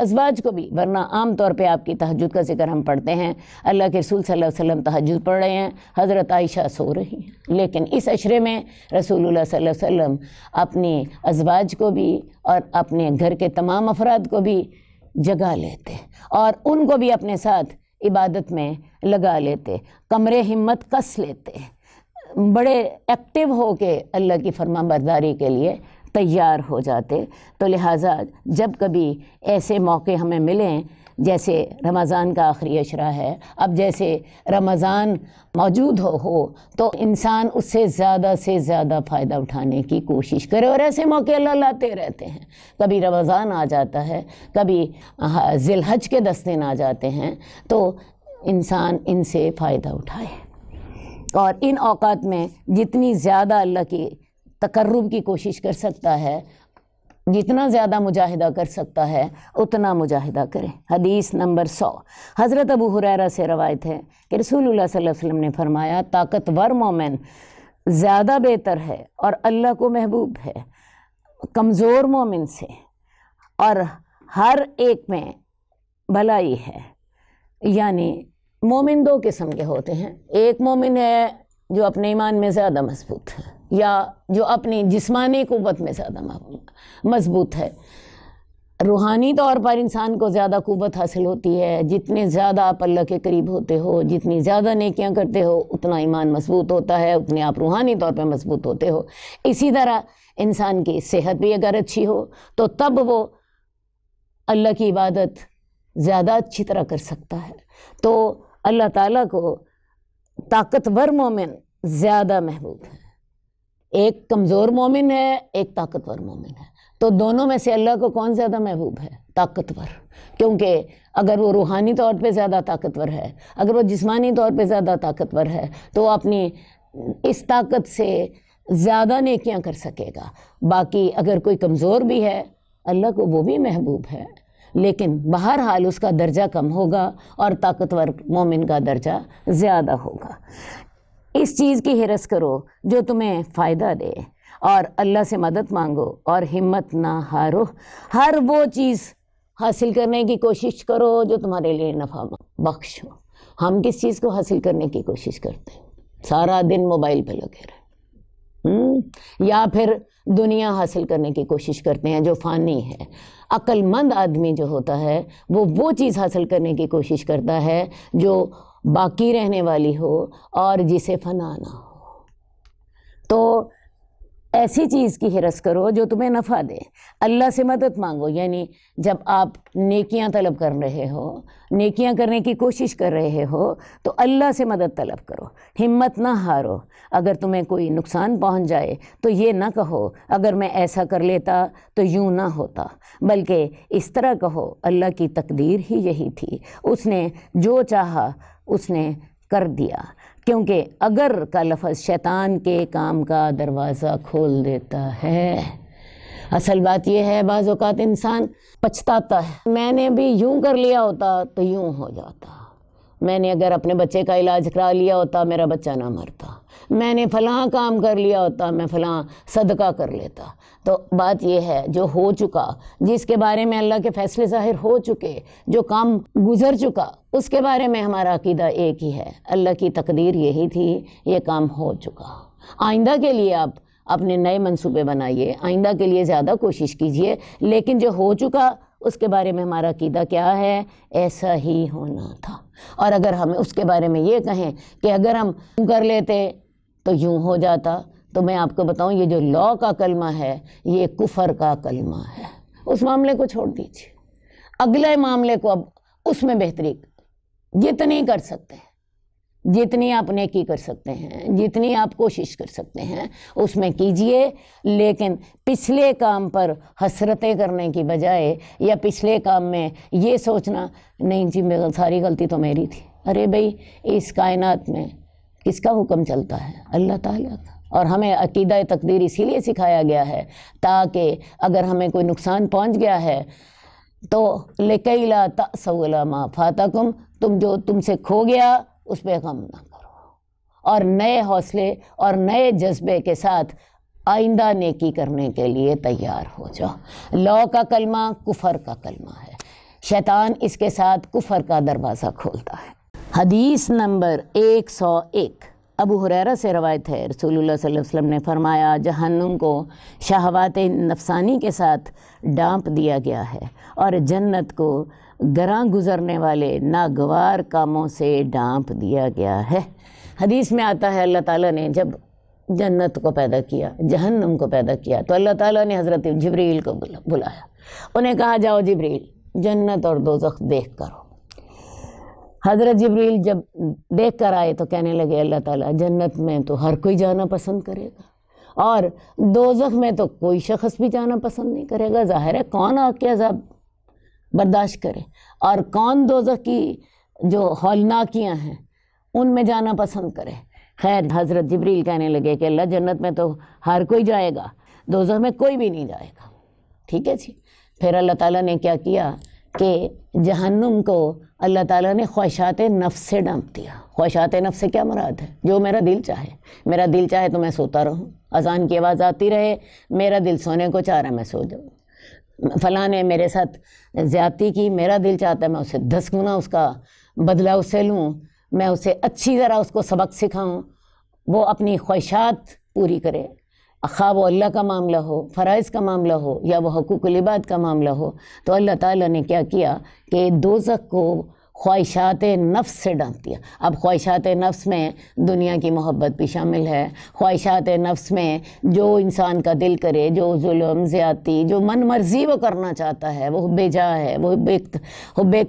Speaker 1: अजवाज को भी वरना आम तौर पे आपकी तहजद का जिक्र हम पढ़ते हैं अल्लाह के रसूल सल्लल्लाहु अलैहि वसल्लम तहजद पढ़ रहे हैं हज़रत आयशा सो रही हैं लेकिन इस अशरे में रसूल सल्लल्लाहु अलैहि वसल्लम अपनी अजवाज को भी और अपने घर के तमाम अफराद को भी जगा लेते और उनको भी अपने साथ इबादत में लगा लेते कमरे हिम्मत कस लेते बड़े एक्टिव हो के अल्लाह की फरमा बरदारी के लिए तैयार हो जाते तो लिहाजा जब कभी ऐसे मौके हमें मिलें जैसे रमज़ान का आखिरी अशरा है अब जैसे रमज़ान मौजूद हो हो तो इंसान उससे ज़्यादा से ज़्यादा फ़ायदा उठाने की कोशिश करे और ऐसे मौके अल्लाह लाते रहते हैं कभी रमज़ान आ जाता है कभी हाँ, जिलहज के दस दिन आ जाते हैं तो इंसान इनसे फ़ायदा उठाए और इन अवकात में जितनी ज़्यादा अल्लाह की तकर्रब की कोशिश कर सकता है जितना ज़्यादा मुजाहिदा कर सकता है उतना मुजाहिदा करें हदीस नंबर सौ हज़रत अबू हुरैरा से रवायत है कि रसूल सल्लल्लाहु अलैहि वसल्लम ने फरमाया ताकतवर मोमिन ज़्यादा बेहतर है और अल्लाह को महबूब है कमज़ोर मोमिन से और हर एक में भलाई है यानी मोमिन दो किस्म के होते हैं एक मोमिन है जो अपने ईमान में ज़्यादा मजबूत है या जो अपनी जिस्मानी क़ुत में ज़्यादा मजबूत है रूहानी तौर पर इंसान को ज़्यादा कुवत हासिल होती है जितने ज़्यादा आप अल्लाह के करीब होते हो जितनी ज़्यादा नेकियां करते हो उतना ईमान मजबूत होता है उतने आप रूहानी तौर पर मजबूत होते हो इसी तरह इंसान की सेहत भी अगर अच्छी हो तो तब वो अल्लाह की इबादत ज़्यादा अच्छी तरह कर सकता है तो अल्लाह ताला को ताकतवर मोमिन ज़्यादा महबूब है एक कमज़ोर मोमिन है एक ताकतवर मोमिन है तो दोनों में से अल्लाह को कौन ज़्यादा महबूब है ताकतवर क्योंकि अगर वो रूहानी तौर पे ज़्यादा ताकतवर है अगर वो जिस्मानी तौर पे ज़्यादा ताकतवर है तो अपनी इस ताकत से ज़्यादा नेकियां कर सकेगा बाकी अगर कोई कमज़ोर भी है अल्लाह को वो भी महबूब है लेकिन बहरहाल उसका दर्जा कम होगा और ताकतवर मोमिन का दर्जा ज़्यादा होगा इस चीज़ की हिरस करो जो तुम्हें फ़ायदा दे और अल्लाह से मदद मांगो और हिम्मत ना हारो हर वो चीज़ हासिल करने की कोशिश करो जो तुम्हारे लिए नफा बख्श हो हम किस चीज़ को हासिल करने की कोशिश करते हैं सारा दिन मोबाइल पर लगे रहे हम्म। या फिर दुनिया हासिल करने की कोशिश करते हैं जो फ़ानी है अक्लमंद आदमी जो होता है वो वो चीज़ हासिल करने की कोशिश करता है जो बाकी रहने वाली हो और जिसे फना ना हो तो ऐसी चीज़ की हिरस करो जो तुम्हें नफ़ा दे अल्लाह से मदद मांगो यानी जब आप नेकियां तलब कर रहे हो नेकियां करने की कोशिश कर रहे हो तो अल्लाह से मदद तलब करो हिम्मत ना हारो अगर तुम्हें कोई नुकसान पहुंच जाए तो ये ना कहो अगर मैं ऐसा कर लेता तो यूँ ना होता बल्कि इस तरह कहो अल्लाह की तकदीर ही यही थी उसने जो चाहा उसने कर दिया क्योंकि अगर का लफज शैतान के काम का दरवाज़ा खोल देता है असल बात यह है बाज़ात इंसान पछताता है मैंने भी यूं कर लिया होता तो यूं हो जाता मैंने अगर अपने बच्चे का इलाज करा लिया होता मेरा बच्चा ना मरता मैंने फलां काम कर लिया होता मैं फलां सदका कर लेता तो बात यह है जो हो चुका जिसके बारे में अल्लाह के फैसले ज़ाहिर हो चुके जो काम गुजर चुका उसके बारे में हमारा अकीदा एक ही है अल्लाह की तकदीर यही थी ये काम हो चुका आइंदा के लिए आप अपने नए मंसूबे बनाइए आइंदा के लिए ज़्यादा कोशिश कीजिए लेकिन जो हो चुका उसके बारे में हमारा कीदा क्या है ऐसा ही होना था और अगर हम उसके बारे में ये कहें कि अगर हम कर लेते तो यूँ हो जाता तो मैं आपको बताऊँ ये जो लॉ का कलमा है ये कुफर का कलमा है उस मामले को छोड़ दीजिए अगले मामले को अब उसमें बेहतरी जितनी तो कर सकते जितनी आप नेकी कर सकते हैं जितनी आप कोशिश कर सकते हैं उसमें कीजिए लेकिन पिछले काम पर हसरतें करने की बजाय या पिछले काम में ये सोचना नहीं जी मेरी सारी गलती तो मेरी थी अरे भाई इस कायनात में किसका हुक्म चलता है अल्लाह ताला का और हमें अकीदा तकदीर इसीलिए सिखाया गया है ताकि अगर हमें कोई नुकसान पहुँच गया है तो लेकैला तसवला माँ तुम जो तुमसे खो गया उस पर गम ना करो और नए हौसले और नए जज्बे के साथ आइंदा नेकी करने के लिए तैयार हो जाओ लॉ का कलमा कुफर का कलमा है शैतान इसके साथ कुफर का दरवाज़ा खोलता है हदीस नंबर 101 अबू हुरैरा से रवायत है रसूलुल्लाह सल्लल्लाहु अलैहि वसल्लम ने फरमाया जहन्नुम को शहवात नफसानी के साथ डांप दिया गया है और जन्नत को गरां गुज़रने वाले नागवार कामों से डांप दिया गया है हदीस में आता है अल्लाह ताला ने जब जन्नत को पैदा किया जहन्नम को पैदा किया तो अल्लाह ताला ने हज़रत जबरील को बुलाया उन्हें कहा जाओ जबरील जन्नत और दोजख देख करो हज़रत जबरील जब देख कर आए तो कहने लगे अल्लाह ताला जन्नत में तो हर कोई जाना पसंद करेगा और दोजख में तो कोई शख्स भी जाना पसंद नहीं करेगा ज़ाहिर है कौन आके अजाब बर्दाश्त करें और कौन दोजह की जो हौलनाकियाँ हैं उनमें जाना पसंद करें खैर हज़रत जबरील कहने लगे कि अल्लाह जन्नत में तो हर कोई जाएगा दोजह में कोई भी नहीं जाएगा ठीक है जी फिर अल्लाह ताला ने क्या किया कि जहन्नुम को अल्लाह ताला ने ख्वाहिशात नफ़ से डांप दिया ख्वाहिशात नफ़ से क्या मुराद है जो मेरा दिल चाहे मेरा दिल चाहे तो मैं सोता रहूँ अजान की आवाज़ आती रहे मेरा दिल सोने को चाह रहा मैं सो जाऊँ फ़लाँ ने मेरे साथ ज़्यादती की मेरा दिल चाहता है मैं उसे दस गुना उसका बदला उसे लूँ मैं उसे अच्छी तरह उसको सबक सिखाऊँ वो अपनी ख्वाहिशात पूरी करे खा वो अल्लाह का मामला हो फ़रज़ का मामला हो या वह हकूक़ लिबाद का मामला हो तो अल्लाह ताला ने क्या किया कि दोजक को ख्वाहिशात नफ्स से डांटती दिया अब ख्वाहिशात नफ्स में दुनिया की मोहब्बत भी शामिल है ख्वाहिशात नफ्स में जो इंसान का दिल करे जो जुल्म ज़्यादती जो मन मर्जी वो करना चाहता है वह बेजा है वह हब्बे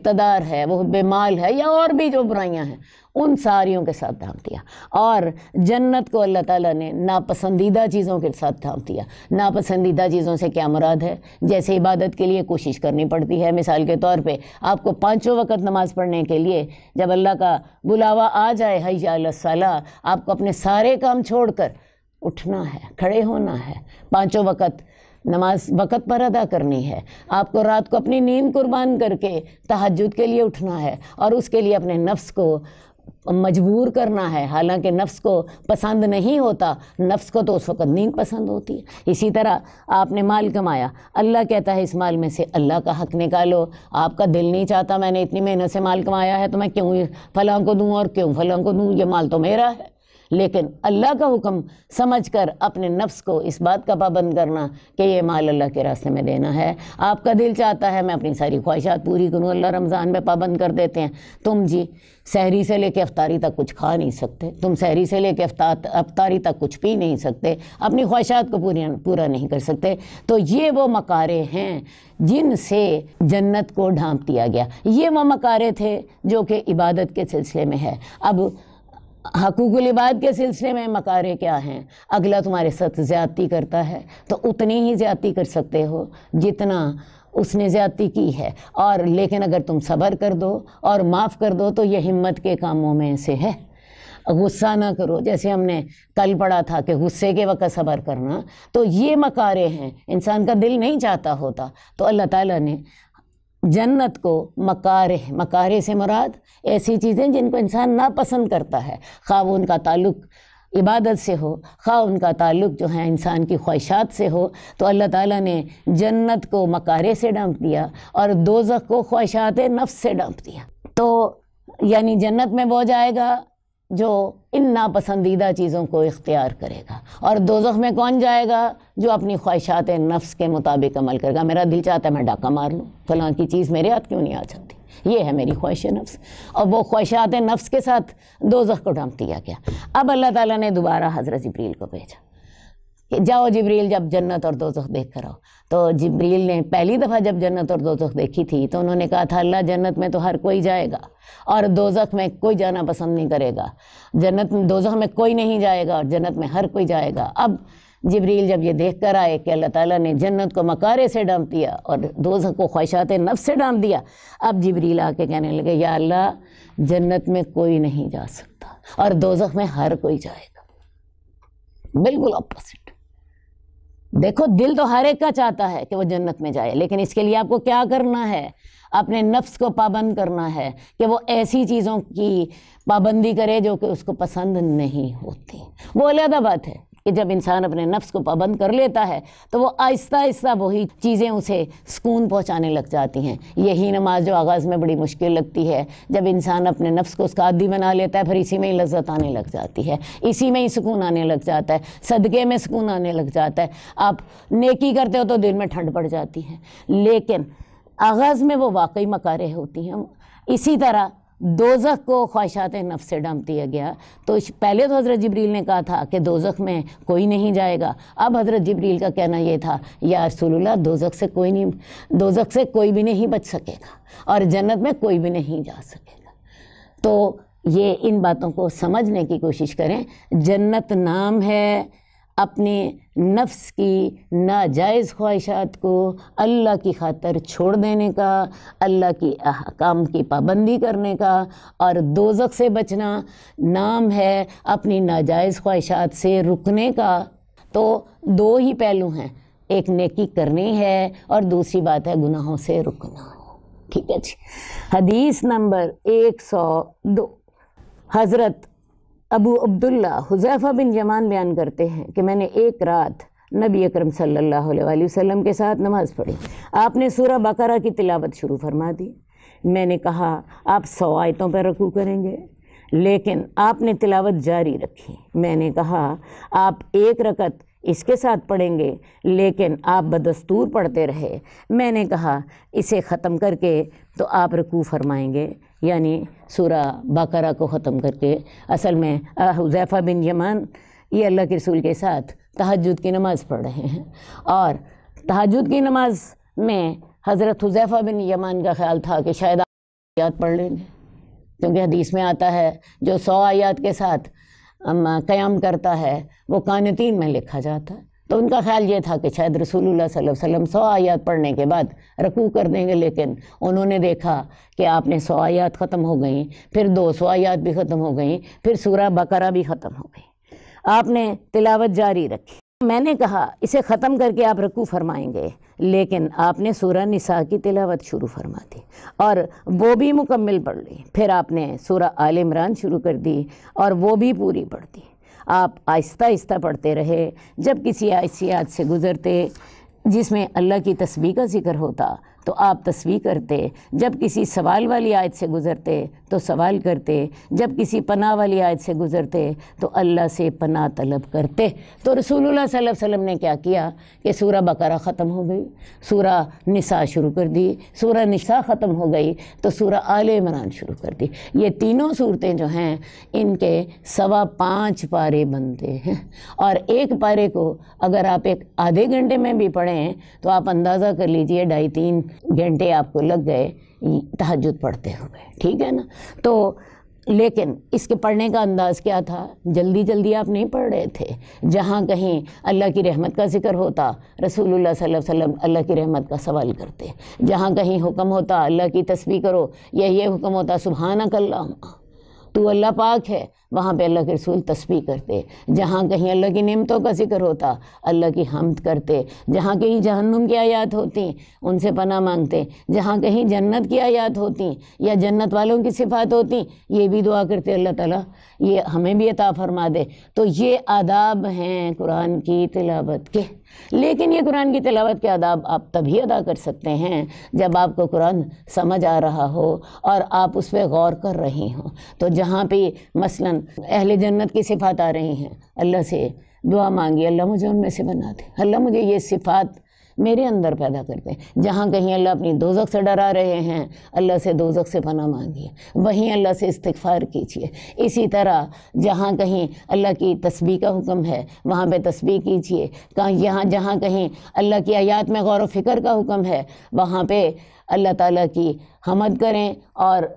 Speaker 1: है वह बेमाल माल है या और भी जो बुराइयाँ हैं उन सारियों के साथ ढाँप दिया और जन्नत को अल्लाह ताला ने नापसंदीदा चीज़ों के साथ ढाँप दिया नापसंदीदा चीज़ों से क्या मुराद है जैसे इबादत के लिए कोशिश करनी पड़ती है मिसाल के तौर पर आपको पाँचों वक्त नमाज़ पढ़ने के लिए जब अल्लाह का बुलावा आ जाए हैला आपको अपने सारे काम छोड़ कर उठना है खड़े होना है पाँचों वक्त नमाज वक़्त पर अदा करनी है आपको रात को अपनी नींद कुर्बान करके तहजद के लिए उठना है और उसके लिए अपने नफ्स को मजबूर करना है हालांकि नफ्स को पसंद नहीं होता नफ्स को तो उस वक़्त नींद पसंद होती है इसी तरह आपने माल कमाया अल्लाह कहता है इस माल में से अल्लाह का हक निकालो आपका दिल नहीं चाहता मैंने इतनी मेहनत से माल कमाया है तो मैं क्यों फलां को दूँ और क्यों फलां को दूँ ये माल तो मेरा है लेकिन अल्लाह का हुक्म समझकर अपने नफ्स को इस बात का पाबंद करना कि ये माल अल्लाह के रास्ते में देना है आपका दिल चाहता है मैं अपनी सारी ख्वाहिशात पूरी करूँ अल्लाह रमज़ान में पाबंद कर देते हैं तुम जी सहरी से लेके अफ्तारी तक कुछ खा नहीं सकते तुम सहरी से लेके अफ्तारी तक कुछ पी नहीं सकते अपनी ख्वाहिशात को पूरी पूरा नहीं कर सकते तो ये वो मकारे हैं जिनसे जन्नत को ढांप दिया गया ये वो मकारे थे जो कि इबादत के सिलसिले में है अब हकूक लिबाद के सिलसिले में मकारे क्या हैं अगला तुम्हारे साथ ज़्यादती करता है तो उतनी ही ज़्यादती कर सकते हो जितना उसने ज़्यादती की है और लेकिन अगर तुम सब्र कर दो और माफ़ कर दो तो ये हिम्मत के कामों में से है गुस्सा ना करो जैसे हमने कल पढ़ा था कि गुस्से के वक्त सब्र करना तो ये मकारे हैं इंसान का दिल नहीं चाहता होता तो अल्लाह ताला ने जन्नत को मकार मकारे से मुराद ऐसी चीज़ें जिनको इंसान नापसंद करता है खा वो उनका ताल्लुक़ इबादत से हो खा उनका ताल्लुक़ जो है इंसान की ख्वाहिशात से हो तो अल्लाह ताला ने जन्नत को मकारे से डांप दिया और दोजक को ख्वाहिशात नफ्स से डांप दिया तो यानी जन्नत में वो जाएगा जो इन नापसंदीदा चीज़ों को इख्तियार करेगा और दोजख में कौन जाएगा जो अपनी ख्वाहिशात नफ्स के मुताबिक अमल करेगा मेरा दिल चाहता है मैं डाका मार लूँ फलां की चीज़ मेरे हाथ क्यों नहीं आ जाती ये है मेरी ख्वाहिश नफ्स और वो ख्वाहिशात नफ्स के साथ दोजख को ढांप दिया गया अब अल्लाह ताला ने दोबारा हज़रत जबरील को भेजा जाओ जबरील जब जन्नत और दोजख देख कर आओ तो जबरील ने पहली दफ़ा जब जन्नत और दोजख देखी थी तो उन्होंने कहा था अल्लाह जन्नत में तो हर कोई जाएगा और दोजख में कोई जाना पसंद नहीं करेगा जन्नत दोजख में कोई नहीं जाएगा और जन्नत में हर कोई जाएगा अब जबरील जब ये देख कर आए कि अल्लाह ताला ने जन्नत को मकारे से डांप दिया और दोजख को ख्वाहिशात नफ से डांप दिया अब जबरील आके कहने लगे या अल्लाह जन्नत में कोई नहीं जा सकता और दोजख में हर कोई जाएगा बिल्कुल अपोजिट देखो दिल तो हर एक का चाहता है कि वो जन्नत में जाए लेकिन इसके लिए आपको क्या करना है अपने नफ्स को पाबंद करना है कि वो ऐसी चीज़ों की पाबंदी करे जो कि उसको पसंद नहीं होती वो अलहदा बात है कि जब इंसान अपने नफ्स को पाबंद कर लेता है तो वो आहिस्ता आहिस्ता वही चीज़ें उसे सुकून पहुँचाने लग जाती हैं यही नमाज जो आगाज़ में बड़ी मुश्किल लगती है जब इंसान अपने नफ्स को उसका आदि बना लेता है फिर इसी में ही लज्जत आने लग जाती है इसी में ही सुकून आने लग जाता है सदक़े में सुकून आने लग जाता है आप नेकी करते हो तो दिल में ठंड पड़ जाती है लेकिन आगाज़ में वो वाकई मकारे होती हैं इसी तरह दोजख को ख्वाहिशात नफ से डांप दिया गया तो पहले तो हज़रत जबरील ने कहा था कि दोजख में कोई नहीं जाएगा अब हज़रत जबरील का कहना यह था या रसूलुल्लाह दोजख से कोई नहीं दोजख से कोई भी नहीं बच सकेगा और जन्नत में कोई भी नहीं जा सकेगा तो ये इन बातों को समझने की कोशिश करें जन्नत नाम है अपने नफ्स की नाजायज़ ख्वाहिशात को अल्लाह की खातर छोड़ देने का अल्लाह की अहकाम की पाबंदी करने का और दोजक से बचना नाम है अपनी नाजायज़ ख्वाहिशात से रुकने का तो दो ही पहलू हैं एक नेकी करनी है और दूसरी बात है गुनाहों से रुकना ठीक है जी हदीस नंबर एक सौ दो हज़रत अबू अब्दुल्ला हुजैफ़ा बिन जमान बयान करते हैं कि मैंने एक रात नबी अकरम सल्लल्लाहु अलैहि वसल्लम के साथ नमाज़ पढ़ी आपने सूरह बकरा की तिलावत शुरू फरमा दी मैंने कहा आप सौ आयतों पर रकू करेंगे लेकिन आपने तिलावत जारी रखी मैंने कहा आप एक रकत इसके साथ पढ़ेंगे लेकिन आप बदस्तूर पढ़ते रहे मैंने कहा इसे ख़त्म करके तो आप रकू फरमाएंगे यानी सूरा बकरा को ख़त्म करके असल में हुजैफ़ा बिन यमान ये अल्लाह के रसूल के साथ तहजद की नमाज़ पढ़ रहे हैं और तहजद की नमाज़ में हज़रत हुजैफ़ा बिन यमान का ख्याल था कि शायद आयात पढ़ लें क्योंकि हदीस में आता है जो सौ आयात के साथ क़याम करता है वो कानतीन में लिखा जाता है तो उनका ख्याल ये था कि शायद रसूलुल्लाह सल्लल्लाहु अलैहि वसल्लम सौ आयात पढ़ने के बाद रकू कर देंगे लेकिन उन्होंने देखा कि आपने सौ आयात ख़त्म हो गई फिर दो सौ आयात भी ख़त्म हो गई फिर सूरा बकरा भी ख़त्म हो गई आपने तिलावत जारी रखी मैंने कहा इसे ख़त्म करके आप रकू फरमाएंगे लेकिन आपने सूरा निसा की तिलावत शुरू फरमा दी और वो भी मुकम्मल पढ़ ली फिर आपने सूरा आल इमरान शुरू कर दी और वो भी पूरी पढ़ दी आप आहिस्ता आहिस्ता पढ़ते रहे जब किसी ऐसी याद से गुज़रते जिसमें अल्लाह की तस्वीर का जिक्र होता तो आप तस्वीर करते जब किसी सवाल वाली आयत से गुज़रते तो सवाल करते जब किसी पनाह वाली आयत से गुज़रते तो अल्लाह से पना तलब करते तो रसूल सल्लल्लाहु वसल्लम ने क्या किया कि सूर बकरा ख़त्म हो गई सूरह निसा शुरू कर दी सूरह निसा ख़त्म हो गई तो सूरह आल इमरान शुरू कर दी ये तीनों सूरतें जो हैं इनके सवा पाँच पारे बनते हैं और एक पारे को अगर आप एक आधे घंटे में भी पढ़ें तो आप अंदाज़ा कर लीजिए ढाई तीन घंटे आपको लग गए तहजद पढ़ते हुए ठीक है ना तो लेकिन इसके पढ़ने का अंदाज क्या था जल्दी जल्दी आप नहीं पढ़ रहे थे जहाँ कहीं अल्लाह की रहमत का जिक्र होता रसूलुल्लाह सल्लल्लाहु अलैहि वसल्लम अल्लाह की रहमत का सवाल करते जहाँ कहीं हुक्म होता अल्लाह की तस्वीर करो या ये हुक्म होता सुबहाना कल्ला तू अल्लाह पाक है वहाँ पे अल्लाह के रसूल तस्वीर करते जहाँ कहीं अल्लाह की नियमतों का जिक्र होता अल्लाह की हमद करते जहाँ कहीं जहन्नुम की आयात होती उनसे पना मांगते जहाँ कहीं जन्नत की आयात होती या जन्नत वालों की सिफात होती ये भी दुआ करते अल्लाह ताला ये हमें भी अता फरमा दे तो ये आदाब हैं कुरान की तिलावत के लेकिन ये कुरान की तलावत के आदाब आप तभी अदा कर सकते हैं जब आपको कुरान समझ आ रहा हो और आप उस पर गौर कर रहे हो तो जहाँ पे मसलन अहल जन्नत की सिफात आ रही हैं अल्लाह से दुआ मांगी अल्लाह मुझे उनमें से बना दे अल्लाह मुझे ये सिफात मेरे अंदर पैदा करते हैं जहाँ कहीं अल्लाह अपनी दोजक से डरा रहे हैं अल्लाह से दोजक से पना मांगिए वहीं अल्लाह से इस्तफ़ार कीजिए इसी तरह जहाँ कहीं अल्लाह की तस्बी का हुक्म है वहाँ पर तस्बी कीजिए कहीं यहाँ जहाँ कहीं अल्लाह की आयात में गौर फ़िक्र का हुक्म है वहाँ पर अल्लाह ताली की हमद करें और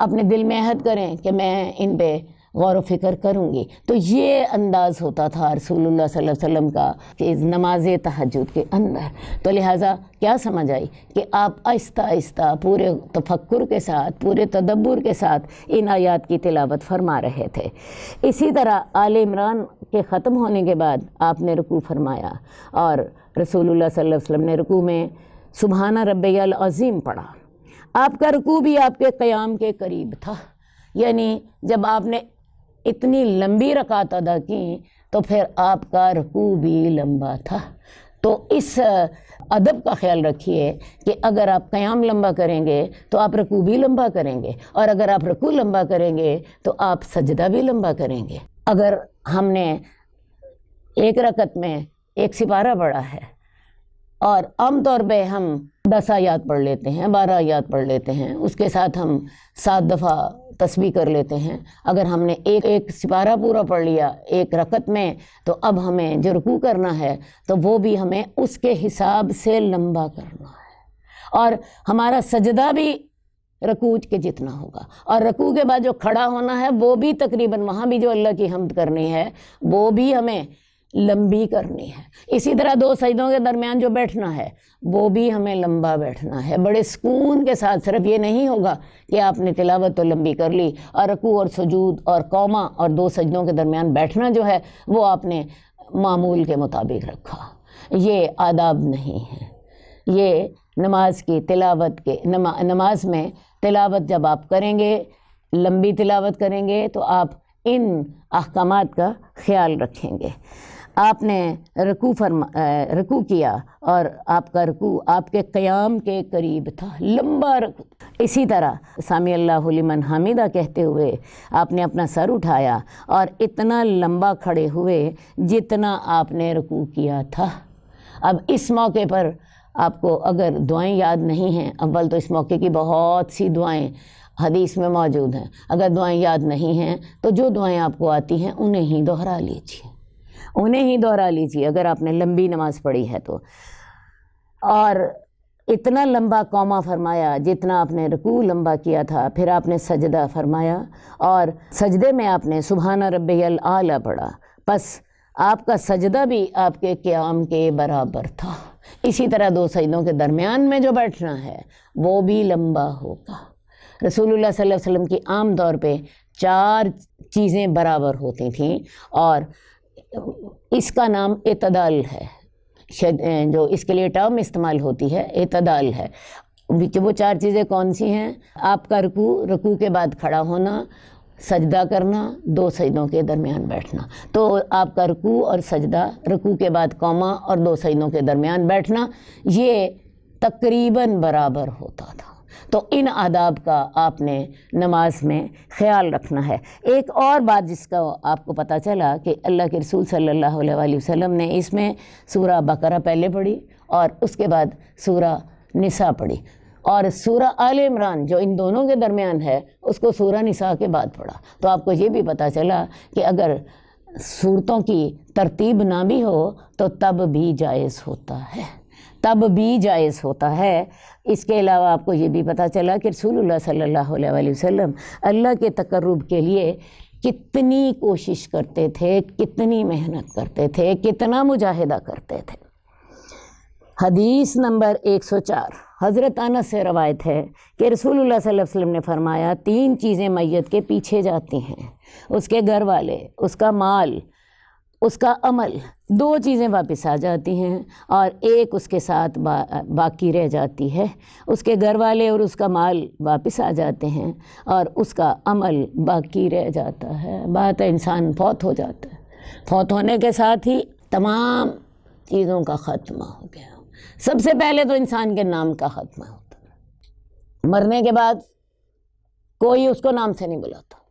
Speaker 1: अपने दिल में अहद करें कि मैं इन पर गौर फ़िक्र करूँगी तो ये अंदाज़ होता था रसूलुल्लाह सल्लल्लाहु अलैहि वसल्लम का कि नमाज तहजद के अंदर तो लिहाजा क्या समझ आई कि आप आहिस्ता आहिस्ता पूरे तफक्र के साथ पूरे तदब्बर के साथ इन आयात की तिलावत फरमा रहे थे इसी तरह आल इमरान के ख़त्म होने के बाद आपने रुकू फरमाया और रसूलुल्लाह सल्लल्लाहु अलैहि वसल्लम ने रुकू में सुबहाना रब्बल अज़ीम पढ़ा आपका रुकू भी आपके क़याम के करीब था यानी जब आपने इतनी लंबी रकात अदा की तो फिर आपका रकू भी लंबा था तो इस अदब का ख्याल रखिए कि अगर आप क़याम लंबा करेंगे तो आप रकू भी लंबा करेंगे और अगर आप रकू लंबा करेंगे तो आप सजदा भी लंबा करेंगे अगर हमने एक रकत में एक सिपारा पढ़ा है और आमतौर पे हम दस आयात पढ़ लेते हैं बारह आयात पढ़ लेते हैं उसके साथ हम सात दफ़ा तस्वीर कर लेते हैं अगर हमने एक एक सिपारा पूरा पढ़ लिया एक रकत में तो अब हमें जो रुकू करना है तो वो भी हमें उसके हिसाब से लंबा करना है और हमारा सजदा भी रकूज के जितना होगा और रकू के बाद जो खड़ा होना है वो भी तकरीबन वहाँ भी जो अल्लाह की हमद करनी है वो भी हमें लंबी करनी है इसी तरह दो सजदों के दरमियान जो बैठना है वो भी हमें लंबा बैठना है बड़े सुकून के साथ सिर्फ ये नहीं होगा कि आपने तिलावत तो लंबी कर ली और रकू और सजूद और कौमा और दो सजदों के दरमियान बैठना जो है वो आपने मामूल के मुताबिक रखा ये आदाब नहीं है ये नमाज की तिलावत के नमा, नमाज में तिलावत जब आप करेंगे लंबी तिलावत करेंगे तो आप इन अहकाम का ख्याल रखेंगे आपने रकू फरमा रकू किया और आपका रकू आपके क़याम के करीब था लंबा रकू इसी तरह सामी अल्लाह लिमन हामिदा कहते हुए आपने अपना सर उठाया और इतना लंबा खड़े हुए जितना आपने रकू किया था अब इस मौके पर आपको अगर दुआएं याद नहीं हैं अव्वल तो इस मौके की बहुत सी दुआएं हदीस में मौजूद हैं अगर दुआएं याद नहीं हैं तो जो दुआएं आपको आती हैं उन्हें ही दोहरा लीजिए उन्हें ही दोहरा लीजिए अगर आपने लंबी नमाज़ पढ़ी है तो और इतना लंबा कौमा फरमाया जितना आपने रकू लंबा किया था फिर आपने सजदा फरमाया और सजदे में आपने सुबहाना रब आला पढ़ा बस आपका सजदा भी आपके क्याम के बराबर था इसी तरह दो सजदों के दरमियान में जो बैठना है वो भी लंबा होगा रसूलुल्लाह सल्लल्लाहु अलैहि वसल्लम की आम तौर पे चार चीज़ें बराबर होती थीं और इसका नाम एतदाल है जो इसके लिए टर्म इस्तेमाल होती है एतदाल है वो चार चीज़ें कौन सी हैं आपका रकू रकू के बाद खड़ा होना सजदा करना दो सजदों के दरमियान बैठना तो आपका रकू और सजदा रकू के बाद कौमा और दो सजदों के दरमियान बैठना ये तकरीबन बराबर होता था तो इन आदाब का आपने नमाज में ख्याल रखना है एक और बात जिसका आपको पता चला कि अल्लाह के रसूल सल्लल्लाहु अलैहि वसल्लम ने इसमें सूरह बकरा पहले पढ़ी और उसके बाद सूरह निसा पढ़ी और सूरह आल इमरान जो इन दोनों के दरमियान है उसको सूरह निसा के बाद पढ़ा तो आपको ये भी पता चला कि अगर सूरतों की तरतीब ना भी हो तो तब भी जायज़ होता है तब भी जायज़ होता है इसके अलावा आपको ये भी पता चला कि रसूल सल्लल्लाहु अलैहि वसल्लम अल्लाह के तकरब के लिए कितनी कोशिश करते थे कितनी मेहनत करते थे कितना मुजाहिदा करते थे हदीस नंबर 104 हज़रत अनस से रवायत है कि रसूल सल्लल्लाहु अलैहि वसल्लम ने फरमाया तीन चीज़ें मैयत के पीछे जाती हैं उसके घर वाले उसका माल उसका अमल दो चीज़ें वापस आ जाती हैं और एक उसके साथ बा, बाकी रह जाती है उसके घर वाले और उसका माल वापस आ जाते हैं और उसका अमल बाकी रह जाता है बात है इंसान फौत हो जाता है फौत होने के साथ ही तमाम चीज़ों का ख़त्मा हो गया सबसे पहले तो इंसान के नाम का ख़त्मा होता है मरने के बाद कोई उसको नाम से नहीं बुलाता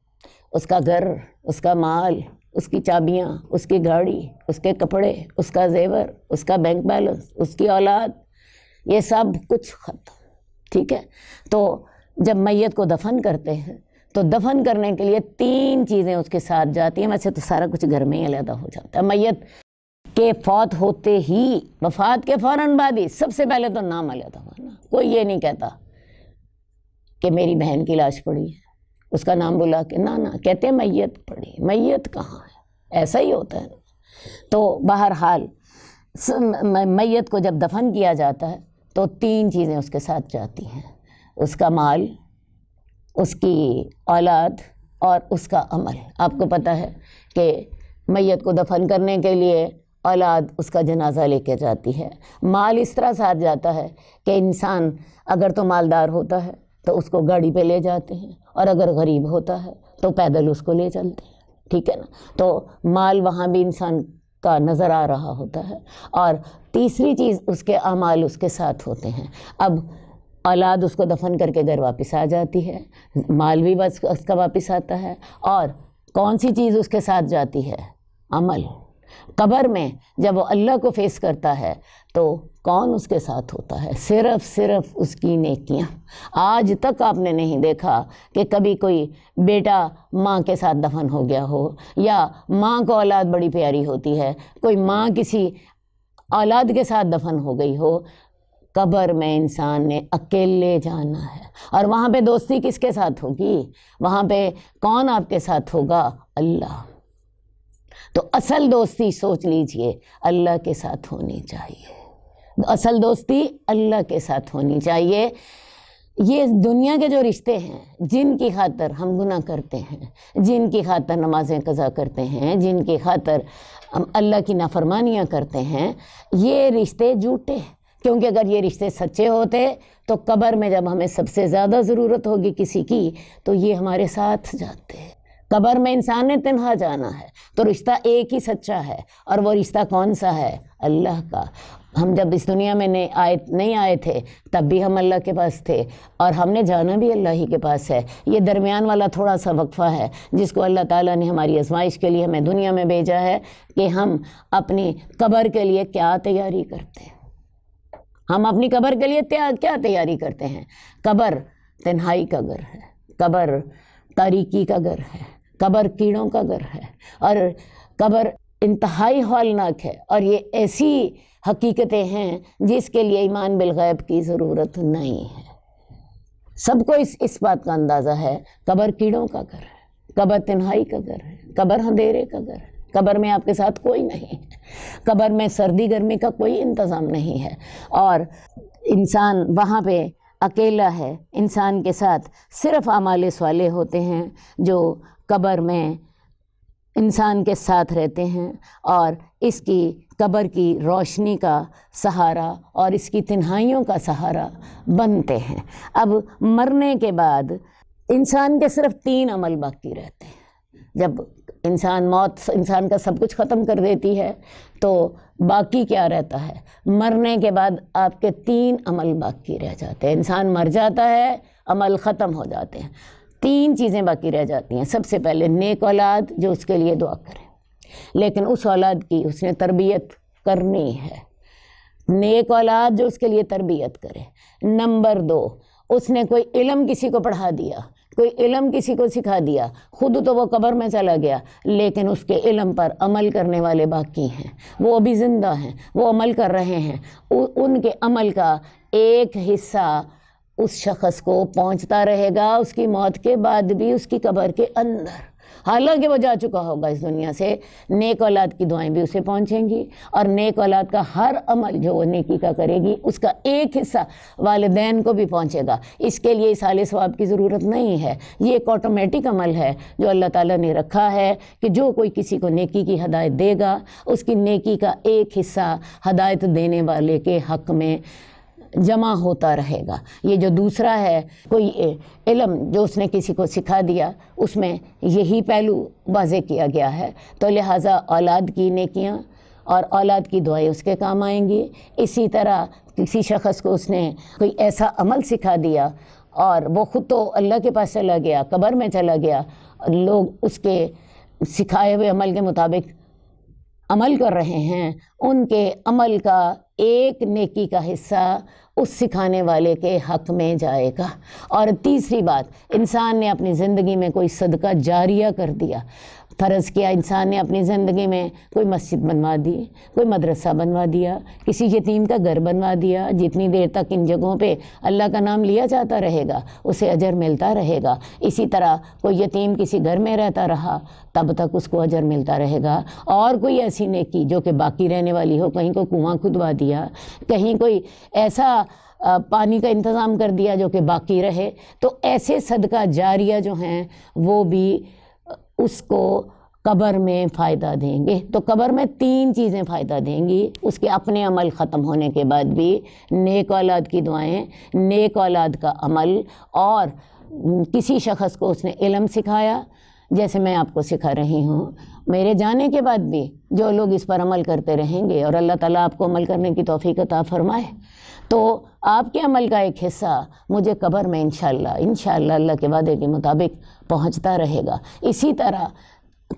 Speaker 1: उसका घर उसका माल उसकी चाबियाँ उसकी गाड़ी उसके कपड़े उसका जेवर उसका बैंक बैलेंस उसकी औलाद ये सब कुछ खत्म ठीक है तो जब मैयत को दफन करते हैं तो दफन करने के लिए तीन चीज़ें उसके साथ जाती हैं वैसे तो सारा कुछ घर में ही अलहदा हो जाता है मैयत के फौत होते ही वफात के फ़ौर बाद ही सबसे पहले तो नाम अलहदा होना कोई ये नहीं कहता कि मेरी बहन की लाश पड़ी है उसका नाम बुला के ना ना कहते हैं मैयत पड़ी मैयत कहाँ है ऐसा ही होता है तो बहरहाल मैयत को जब दफन किया जाता है तो तीन चीज़ें उसके साथ जाती हैं उसका माल उसकी औलाद और उसका अमल आपको पता है कि मैयत को दफन करने के लिए औलाद उसका जनाजा लेके जाती है माल इस तरह साथ जाता है कि इंसान अगर तो मालदार होता है तो उसको गाड़ी पे ले जाते हैं और अगर गरीब होता है तो पैदल उसको ले चलते हैं ठीक है ना तो माल वहाँ भी इंसान का नज़र आ रहा होता है और तीसरी चीज़ उसके अमाल उसके साथ होते हैं अब औलाद उसको दफन करके घर वापस आ जाती है माल भी बस उसका वापस आता है और कौन सी चीज़ उसके साथ जाती है अमल कबर में जब वो अल्लाह को फेस करता है तो कौन उसके साथ होता है सिर्फ सिर्फ उसकी नेकियां आज तक आपने नहीं देखा कि कभी कोई बेटा माँ के साथ दफन हो गया हो या माँ को औलाद बड़ी प्यारी होती है कोई माँ किसी औलाद के साथ दफन हो गई हो कब्र में इंसान ने अकेले जाना है और वहाँ पे दोस्ती किसके साथ होगी वहाँ पे कौन आपके साथ होगा अल्लाह तो असल दोस्ती सोच लीजिए अल्लाह के साथ होनी चाहिए असल दोस्ती अल्लाह के साथ होनी चाहिए ये दुनिया के जो रिश्ते हैं जिनकी खातर हम गुनाह करते हैं जिनकी खातर नमाज़ें कज़ा करते हैं जिनकी खातर हम अल्लाह की नाफरमानियाँ करते हैं ये रिश्ते झूठे क्योंकि अगर ये रिश्ते सच्चे होते तो कब्र में जब हमें सबसे ज़्यादा ज़रूरत होगी किसी की तो ये हमारे साथ जाते हैं कब्र में इंसान ने तन्हा जाना है तो रिश्ता एक ही सच्चा है और वो रिश्ता कौन सा है अल्लाह का हम जब इस दुनिया में नहीं आए नहीं आए थे तब भी हम अल्लाह के पास थे और हमने जाना भी अल्लाह ही के पास है ये दरमियान वाला थोड़ा सा वक्फ़ा है जिसको अल्लाह ताला ने हमारी आजमाइश के लिए हमें दुनिया में भेजा है कि हम अपनी कब्र के लिए क्या तैयारी करते हैं हम अपनी कब्र के लिए क्या तैयारी करते हैं कब्र तन्हाई का घर है कब्र तारीकी का घर है कब्र कीड़ों का घर है और कब्र इंतहाई हौलनाक है और ये ऐसी हकीकतें हैं जिसके लिए ईमान बिलगैब की ज़रूरत नहीं है सबको इस इस बात का अंदाज़ा है कबर कीड़ों का घर है कबर तन्हाई का घर है कबर अंधेरे का घर है कबर में आपके साथ कोई नहीं है कबर में सर्दी गर्मी का कोई इंतज़ाम नहीं है और इंसान वहाँ पे अकेला है इंसान के साथ सिर्फ आमाले सवाले होते हैं जो कबर में इंसान के साथ रहते हैं और इसकी कब्र की रोशनी का सहारा और इसकी तन्हाइयों का सहारा बनते हैं अब मरने के बाद इंसान के सिर्फ तीन अमल बाकी रहते हैं जब इंसान मौत इंसान का सब कुछ ख़त्म कर देती है तो बाकी क्या रहता है मरने के बाद आपके तीन अमल बाकी रह जाते हैं इंसान मर जाता है अमल ख़त्म हो जाते हैं तीन चीज़ें बाकी रह जाती हैं सबसे पहले नेक औलाद जो उसके लिए दुआ करें लेकिन उस औलाद की उसने तरबियत करनी है नेक औलाद जो उसके लिए तरबियत करे नंबर दो उसने कोई इलम किसी को पढ़ा दिया कोई इलम किसी को सिखा दिया खुद तो वो कब्र में चला गया लेकिन उसके इलम पर अमल करने वाले बाकी हैं वो अभी ज़िंदा हैं वो अमल कर रहे हैं उ, उनके अमल का एक हिस्सा उस शख्स को पहुंचता रहेगा उसकी मौत के बाद भी उसकी कब्र के अंदर हालांकि वह जा चुका होगा इस दुनिया से नेक औलाद की दुआएं भी उसे पहुंचेंगी और नेक औलाद का हर अमल जो वो नेकी का करेगी उसका एक हिस्सा वालदेन को भी पहुंचेगा इसके लिए इस आले स्वाब की ज़रूरत नहीं है ये एक ऑटोमेटिक अमल है जो अल्लाह ताला ने रखा है कि जो कोई किसी को नेकी की हदायत देगा उसकी नेकी का एक हिस्सा हदायत देने वाले के हक में जमा होता रहेगा ये जो दूसरा है कोई इलम जो उसने किसी को सिखा दिया उसमें यही पहलू वाजे किया गया है तो लिहाजा औलाद की नेकियाँ और औलाद की दुआएं उसके काम आएंगी इसी तरह किसी शख्स को उसने कोई ऐसा अमल सिखा दिया और वो ख़ुद तो अल्लाह के पास चला गया कबर में चला गया लोग उसके सिखाए हुए अमल के मुताबिक अमल कर रहे हैं उनके अमल का एक नेकी का हिस्सा उस सिखाने वाले के हक में जाएगा और तीसरी बात इंसान ने अपनी ज़िंदगी में कोई सदका जारिया कर दिया फ़र्ज़ किया इंसान ने अपनी ज़िंदगी में कोई मस्जिद बनवा दी कोई मदरसा बनवा दिया किसी यतीम का घर बनवा दिया जितनी देर तक इन जगहों पे अल्लाह का नाम लिया जाता रहेगा उसे अजर मिलता रहेगा इसी तरह कोई यतीम किसी घर में रहता रहा तब तक उसको अजर मिलता रहेगा और कोई ऐसी नेकी जो कि बाकी रहने वाली हो कहीं कोई कुआँ खुदवा दिया कहीं कोई ऐसा पानी का इंतज़ाम कर दिया जो कि बाकी रहे तो ऐसे सदका जारिया जो हैं वो भी उसको कबर में फ़ायदा देंगे तो कबर में तीन चीज़ें फ़ायदा देंगी उसके अपने अमल ख़त्म होने के बाद भी नेक औलाद की दुआएं नेक औलाद का अमल और किसी शख्स को उसने इलम सिखाया जैसे मैं आपको सिखा रही हूँ मेरे जाने के बाद भी जो लोग इस पर अमल करते रहेंगे और अल्लाह ताला आपको अमल करने की तोफ़ी का फ़रमाए तो आपके अमल का एक हिस्सा मुझे क़बर में इन इन अल्लाह के वादे के मुताबिक पहुँचता रहेगा इसी तरह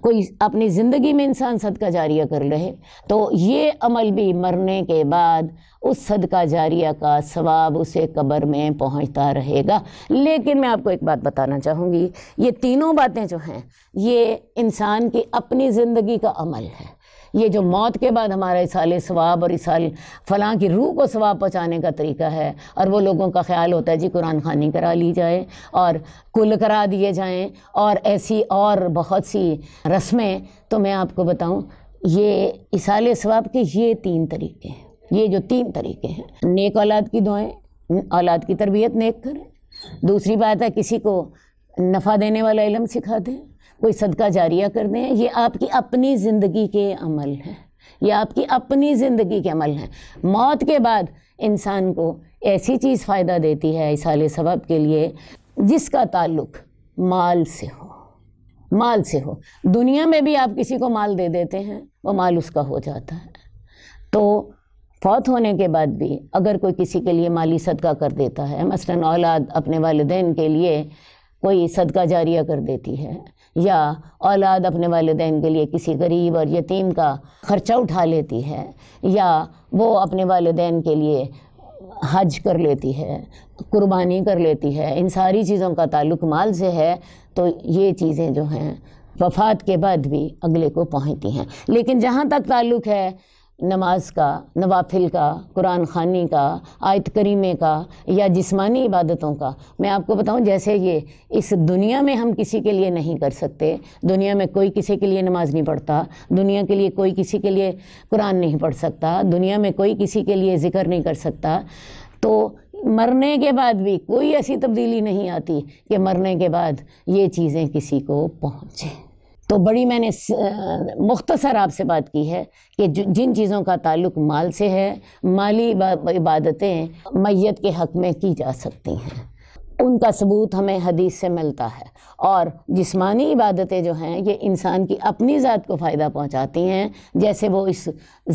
Speaker 1: कोई अपनी ज़िंदगी में इंसान सदका जारिया कर रहे तो ये अमल भी मरने के बाद उस सदका जारिया का सवाब उसे कब्र में पहुंचता रहेगा लेकिन मैं आपको एक बात बताना चाहूँगी ये तीनों बातें जो हैं ये इंसान की अपनी ज़िंदगी का अमल है ये जो मौत के बाद हमारा इसाल स्वाब और इसाल फलां की रूह को स्वाब पहुँचाने का तरीका है और वो लोगों का ख्याल होता है जी कुरान खानी करा ली जाए और कुल करा दिए जाएँ और ऐसी और बहुत सी रस्में तो मैं आपको बताऊँ ये इसाल स्वाब के ये तीन तरीके हैं ये जो तीन तरीके हैं नेक औलाद की दुआएँ औलाद की तरबियत नेक करें दूसरी बात है किसी को नफ़ा देने वाला इलम सिखा दें कोई सदका जारिया कर दें ये आपकी अपनी ज़िंदगी के अमल हैं ये आपकी अपनी ज़िंदगी के अमल हैं मौत के बाद इंसान को ऐसी चीज़ फ़ायदा देती है इसाल सबब के लिए जिसका ताल्लुक माल से हो माल से हो दुनिया में भी आप किसी को माल दे देते हैं वो माल उसका हो जाता है तो फौत होने के बाद भी अगर कोई किसी के लिए माली सदका कर देता है मसलन औलाद अपने वालदेन के लिए कोई सदका जारिया कर देती है या औलाद अपने वालदेन के लिए किसी गरीब और यतीम का ख़र्चा उठा लेती है या वो अपने वालदेन के लिए हज कर लेती है कुर्बानी कर लेती है इन सारी चीज़ों का ताल्लुक माल से है तो ये चीज़ें जो हैं वफात के बाद भी अगले को पहुँचती हैं लेकिन जहाँ तक ताल्लुक है नमाज का नवाफिल का कुरान खानी का आयत करीमे का या जिस्मानी इबादतों का मैं आपको बताऊं जैसे ये इस दुनिया में हम किसी के लिए नहीं कर सकते दुनिया में कोई किसी के लिए नमाज नहीं पढ़ता दुनिया के लिए कोई किसी के लिए कुरान नहीं पढ़ सकता दुनिया में कोई किसी के लिए ज़िक्र नहीं कर सकता तो मरने के बाद भी कोई ऐसी तब्दीली नहीं आती कि मरने के बाद ये चीज़ें किसी को पहुँचें तो बड़ी मैंने मुख्तसर आपसे बात की है कि जिन चीज़ों का ताल्लुक माल से है माली इबादतें मैत के हक़ में की जा सकती हैं उनका सबूत हमें हदीस से मिलता है और जिस्मानी इबादतें जो हैं ये इंसान की अपनी ज़ात को फ़ायदा पहुंचाती हैं जैसे वो इस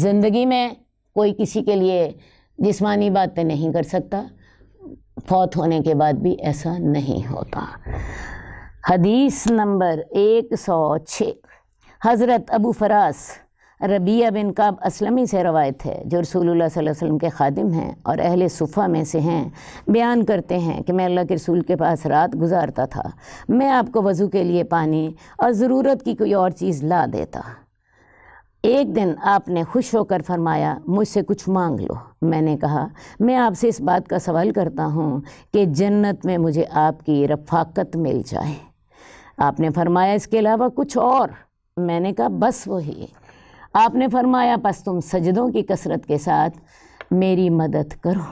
Speaker 1: ज़िंदगी में कोई किसी के लिए जिस्मानी बातें नहीं कर सकता फौत होने के बाद भी ऐसा नहीं होता हदीस नंबर एक सौ छः हज़रत अबू फरास रबिया बिन काब असलमी से रवायत है जो रसूलुल्लाह सल्लल्लाहु अलैहि वसल्लम के खादिम हैं और अहल सुफ़ा में से हैं बयान करते हैं कि मैं अल्लाह के रसूल के पास रात गुजारता था मैं आपको वज़ू के लिए पानी और ज़रूरत की कोई और चीज़ ला देता एक दिन आपने खुश होकर फरमाया मुझसे कुछ मांग लो मैंने कहा मैं आपसे इस बात का सवाल करता हूँ कि जन्नत में मुझे आपकी रफाकत मिल जाए आपने फरमाया इसके अलावा कुछ और मैंने कहा बस वही आपने फरमाया बस तुम सजदों की कसरत के साथ मेरी मदद करो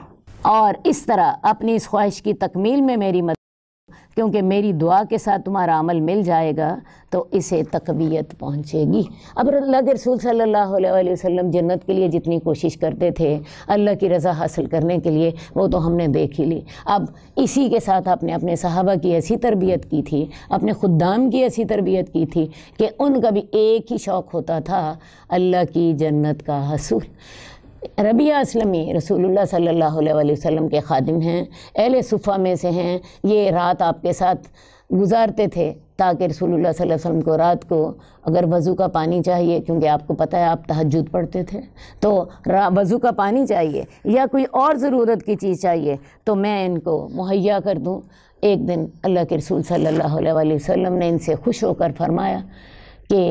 Speaker 1: और इस तरह अपनी इस ख्वाहिश की तकमील में मेरी मदद क्योंकि मेरी दुआ के साथ तुम्हारा अमल मिल जाएगा तो इसे तकबीयत पहुँचेगी अब अल्लाह के रसूल सल्लल्लाहु अलैहि वसल्लम जन्नत के लिए जितनी कोशिश करते थे अल्लाह की रज़ा हासिल करने के लिए वो तो हमने देख ही ली अब इसी के साथ आपने अपने सहाबा की ऐसी तरबियत की थी अपने खुदाम की ऐसी तरबियत की थी कि उनका भी एक ही शौक़ होता था अल्लाह की जन्नत का हसूल रबिया असलमी रसूलुल्लाह सल्लल्लाहु अलैहि वसल्लम के खादिम हैं अहल सुफ़ा में से हैं ये रात आपके साथ गुजारते थे ताकि रसूलुल्लाह सल्लल्लाहु अलैहि वसल्लम को रात को अगर वज़ू का पानी चाहिए क्योंकि आपको पता है आप तहजद पढ़ते थे तो वज़ू का पानी चाहिए या कोई और ज़रूरत की चीज़ चाहिए तो मैं इनको मुहैया कर दूँ एक दिन अल्लाह के रसूल सल्ला वसम ने इनसे खुश होकर फरमाया कि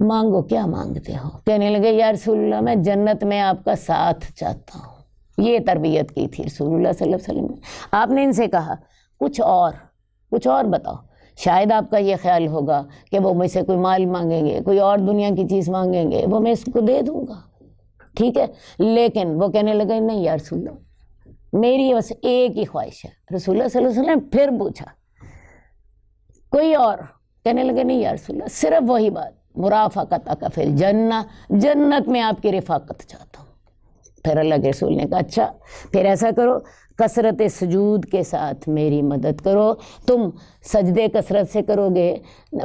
Speaker 1: मांगो क्या मांगते हो कहने लगे यार रसूलुल्लाह मैं जन्नत में आपका साथ चाहता हूँ ये तरबियत की थी रसूलुल्लाह सल्लल्लाहु अलैहि वसल्लम ने आपने इनसे कहा कुछ और कुछ और बताओ शायद आपका ये ख्याल होगा कि वो मुझसे कोई माल मांगेंगे कोई और दुनिया की चीज़ मांगेंगे वो मैं इसको दे दूँगा ठीक है लेकिन वो कहने लगे नहीं यार रसूल्ला मेरी बस एक ही ख्वाहिश है रसूल्ला सल्लल्लाहु अलैहि वसल्लम फिर पूछा कोई और कहने लगे नहीं यार रसूल्ला सिर्फ वही बात मुराफ़त अकफिल जन्ना जन्नत में आपकी रफाकत चाहता हूँ फिर अल्लाह के रसूल ने कहा अच्छा फिर ऐसा करो कसरत सजूद के साथ मेरी मदद करो तुम सजदे कसरत से करोगे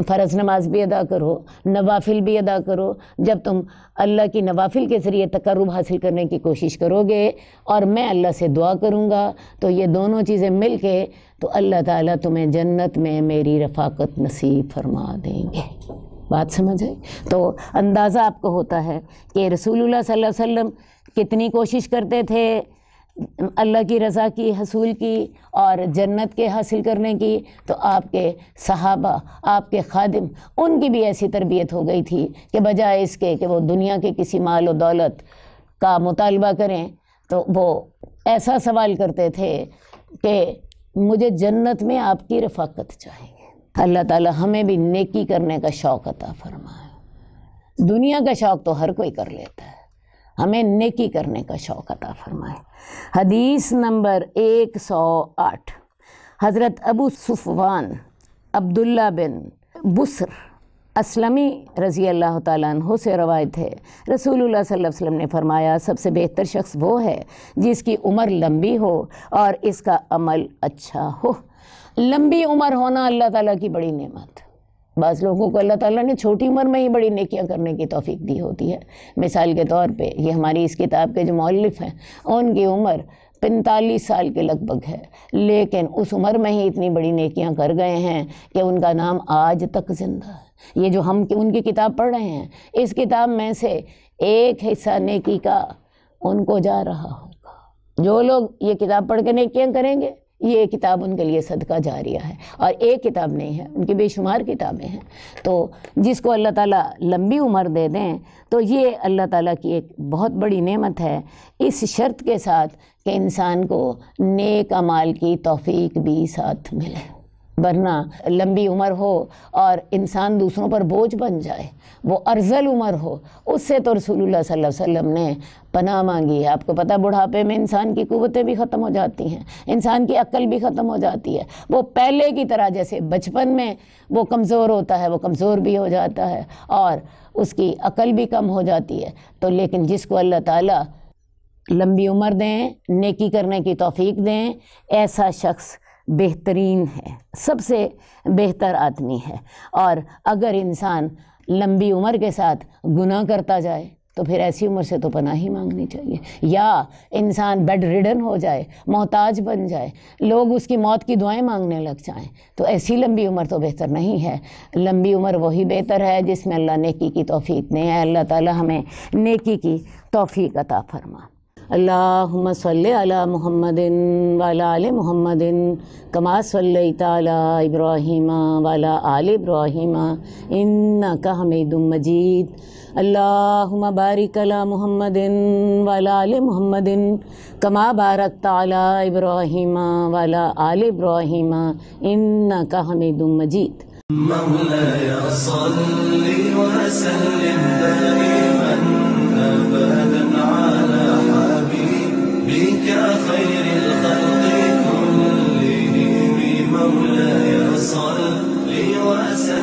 Speaker 1: फ़र्ज नमाज भी अदा करो नवाफिल भी अदा करो जब तुम अल्लाह की नवाफिल के ज़रिए तकरब हासिल करने की कोशिश करोगे और मैं अल्लाह से दुआ करूँगा तो ये दोनों चीज़ें मिल के तो अल्लाह ताली तुम्हें जन्नत में मेरी रफाकत नसीब फरमा देंगे बात समझ आई तो अंदाज़ा आपको होता है कि रसूलुल्लाह सल्लल्लाहु अलैहि वसल्लम कितनी कोशिश करते थे अल्लाह की रज़ा की हसूल की और जन्नत के हासिल करने की तो आपके सहाबा आपके खादिम उनकी भी ऐसी तरबियत हो गई थी कि बजाय इसके कि वो दुनिया के किसी माल और दौलत का मुतालबा करें तो वो ऐसा सवाल करते थे कि मुझे जन्नत में आपकी रफाकत चाहिए अल्लाह ताला हमें भी नेकी करने का शौक़ अता फरमाए दुनिया का शौक़ तो हर कोई कर लेता है हमें नेकी करने का शौक़ अता फरमाए हदीस नंबर एक सौ आठ हज़रत अबू सुफवान अब्दुल्ला बिन बुसर असलमी रज़ी अल्लाह तु से रवायत है रसूलुल्लाह सल्लल्लाहु अलैहि वसल्लम ने फरमाया सबसे बेहतर शख्स वो है जिसकी उम्र लंबी हो और इसका अमल अच्छा हो लंबी उम्र होना अल्लाह ताला की बड़ी नेमत बाज़ लोगों को अल्लाह ताला ने छोटी उम्र में ही बड़ी नेकियां करने की तौफीक दी होती है मिसाल के तौर पे ये हमारी इस किताब के जो मौलफ हैं उनकी उम्र पैंतालीस साल के लगभग है लेकिन उस उम्र में ही इतनी बड़ी नेकियां कर गए हैं कि उनका नाम आज तक ज़िंदा है ये जो हम उनकी किताब पढ़ रहे हैं इस किताब में से एक हिस्सा नेकी का उनको जा रहा होगा जो लोग ये किताब पढ़ के नेकियाँ करेंगे ये किताब उनके लिए सदका जारिया है और एक किताब नहीं है उनकी बेशुमार किताबें हैं तो जिसको अल्लाह ताला लंबी उम्र दे दें तो ये अल्लाह ताला की एक बहुत बड़ी नेमत है इस शर्त के साथ कि इंसान को नेक अमाल की तौफीक भी साथ मिले वरना लंबी उम्र हो और इंसान दूसरों पर बोझ बन जाए वो अर्जल उम्र हो उससे तो रसूलुल्लाह सल्लल्लाहु अलैहि वसल्लम ने पनाह मांगी है आपको पता बुढ़ापे में इंसान की क़वतें भी ख़त्म हो जाती हैं इंसान की अक्ल भी ख़त्म हो जाती है वो पहले की तरह जैसे बचपन में वो कमज़ोर होता है वो कमज़ोर भी हो जाता है और उसकी अक्ल भी कम हो जाती है तो लेकिन जिसको अल्लाह ताला लंबी उम्र दें नेकी करने की तौफीक दें ऐसा शख्स बेहतरीन है सबसे बेहतर आदमी है और अगर इंसान लंबी उम्र के साथ गुनाह करता जाए तो फिर ऐसी उम्र से तो पनाह ही मांगनी चाहिए या इंसान बेड रिडन हो जाए मोहताज बन जाए लोग उसकी मौत की दुआएं मांगने लग जाएं तो ऐसी लंबी उम्र तो बेहतर नहीं है लंबी उम्र वही बेहतर है जिसमें अल्लाह नेकी की तोफ़ी ने अल्लाह ताला हमें नेकी की तोफ़ी अता फरमा अल्लाहुम्म सल्ले अला मुहम्मदिन वाला आल मुहम्मदिन कमा सल्लैताला इब्राहिम वाला आल इब्राहिम इन्नका हमीदुम मजीद अल्लाहुम्म बारिक अला मुहम्मदिन वाला आल मुहम्मदिन कमा बारक ताला इब्राहिम वाला आल इब्राहिम इन्नका हमीदुम मजीद مولاي صل وسلم دائما وصلي وسلم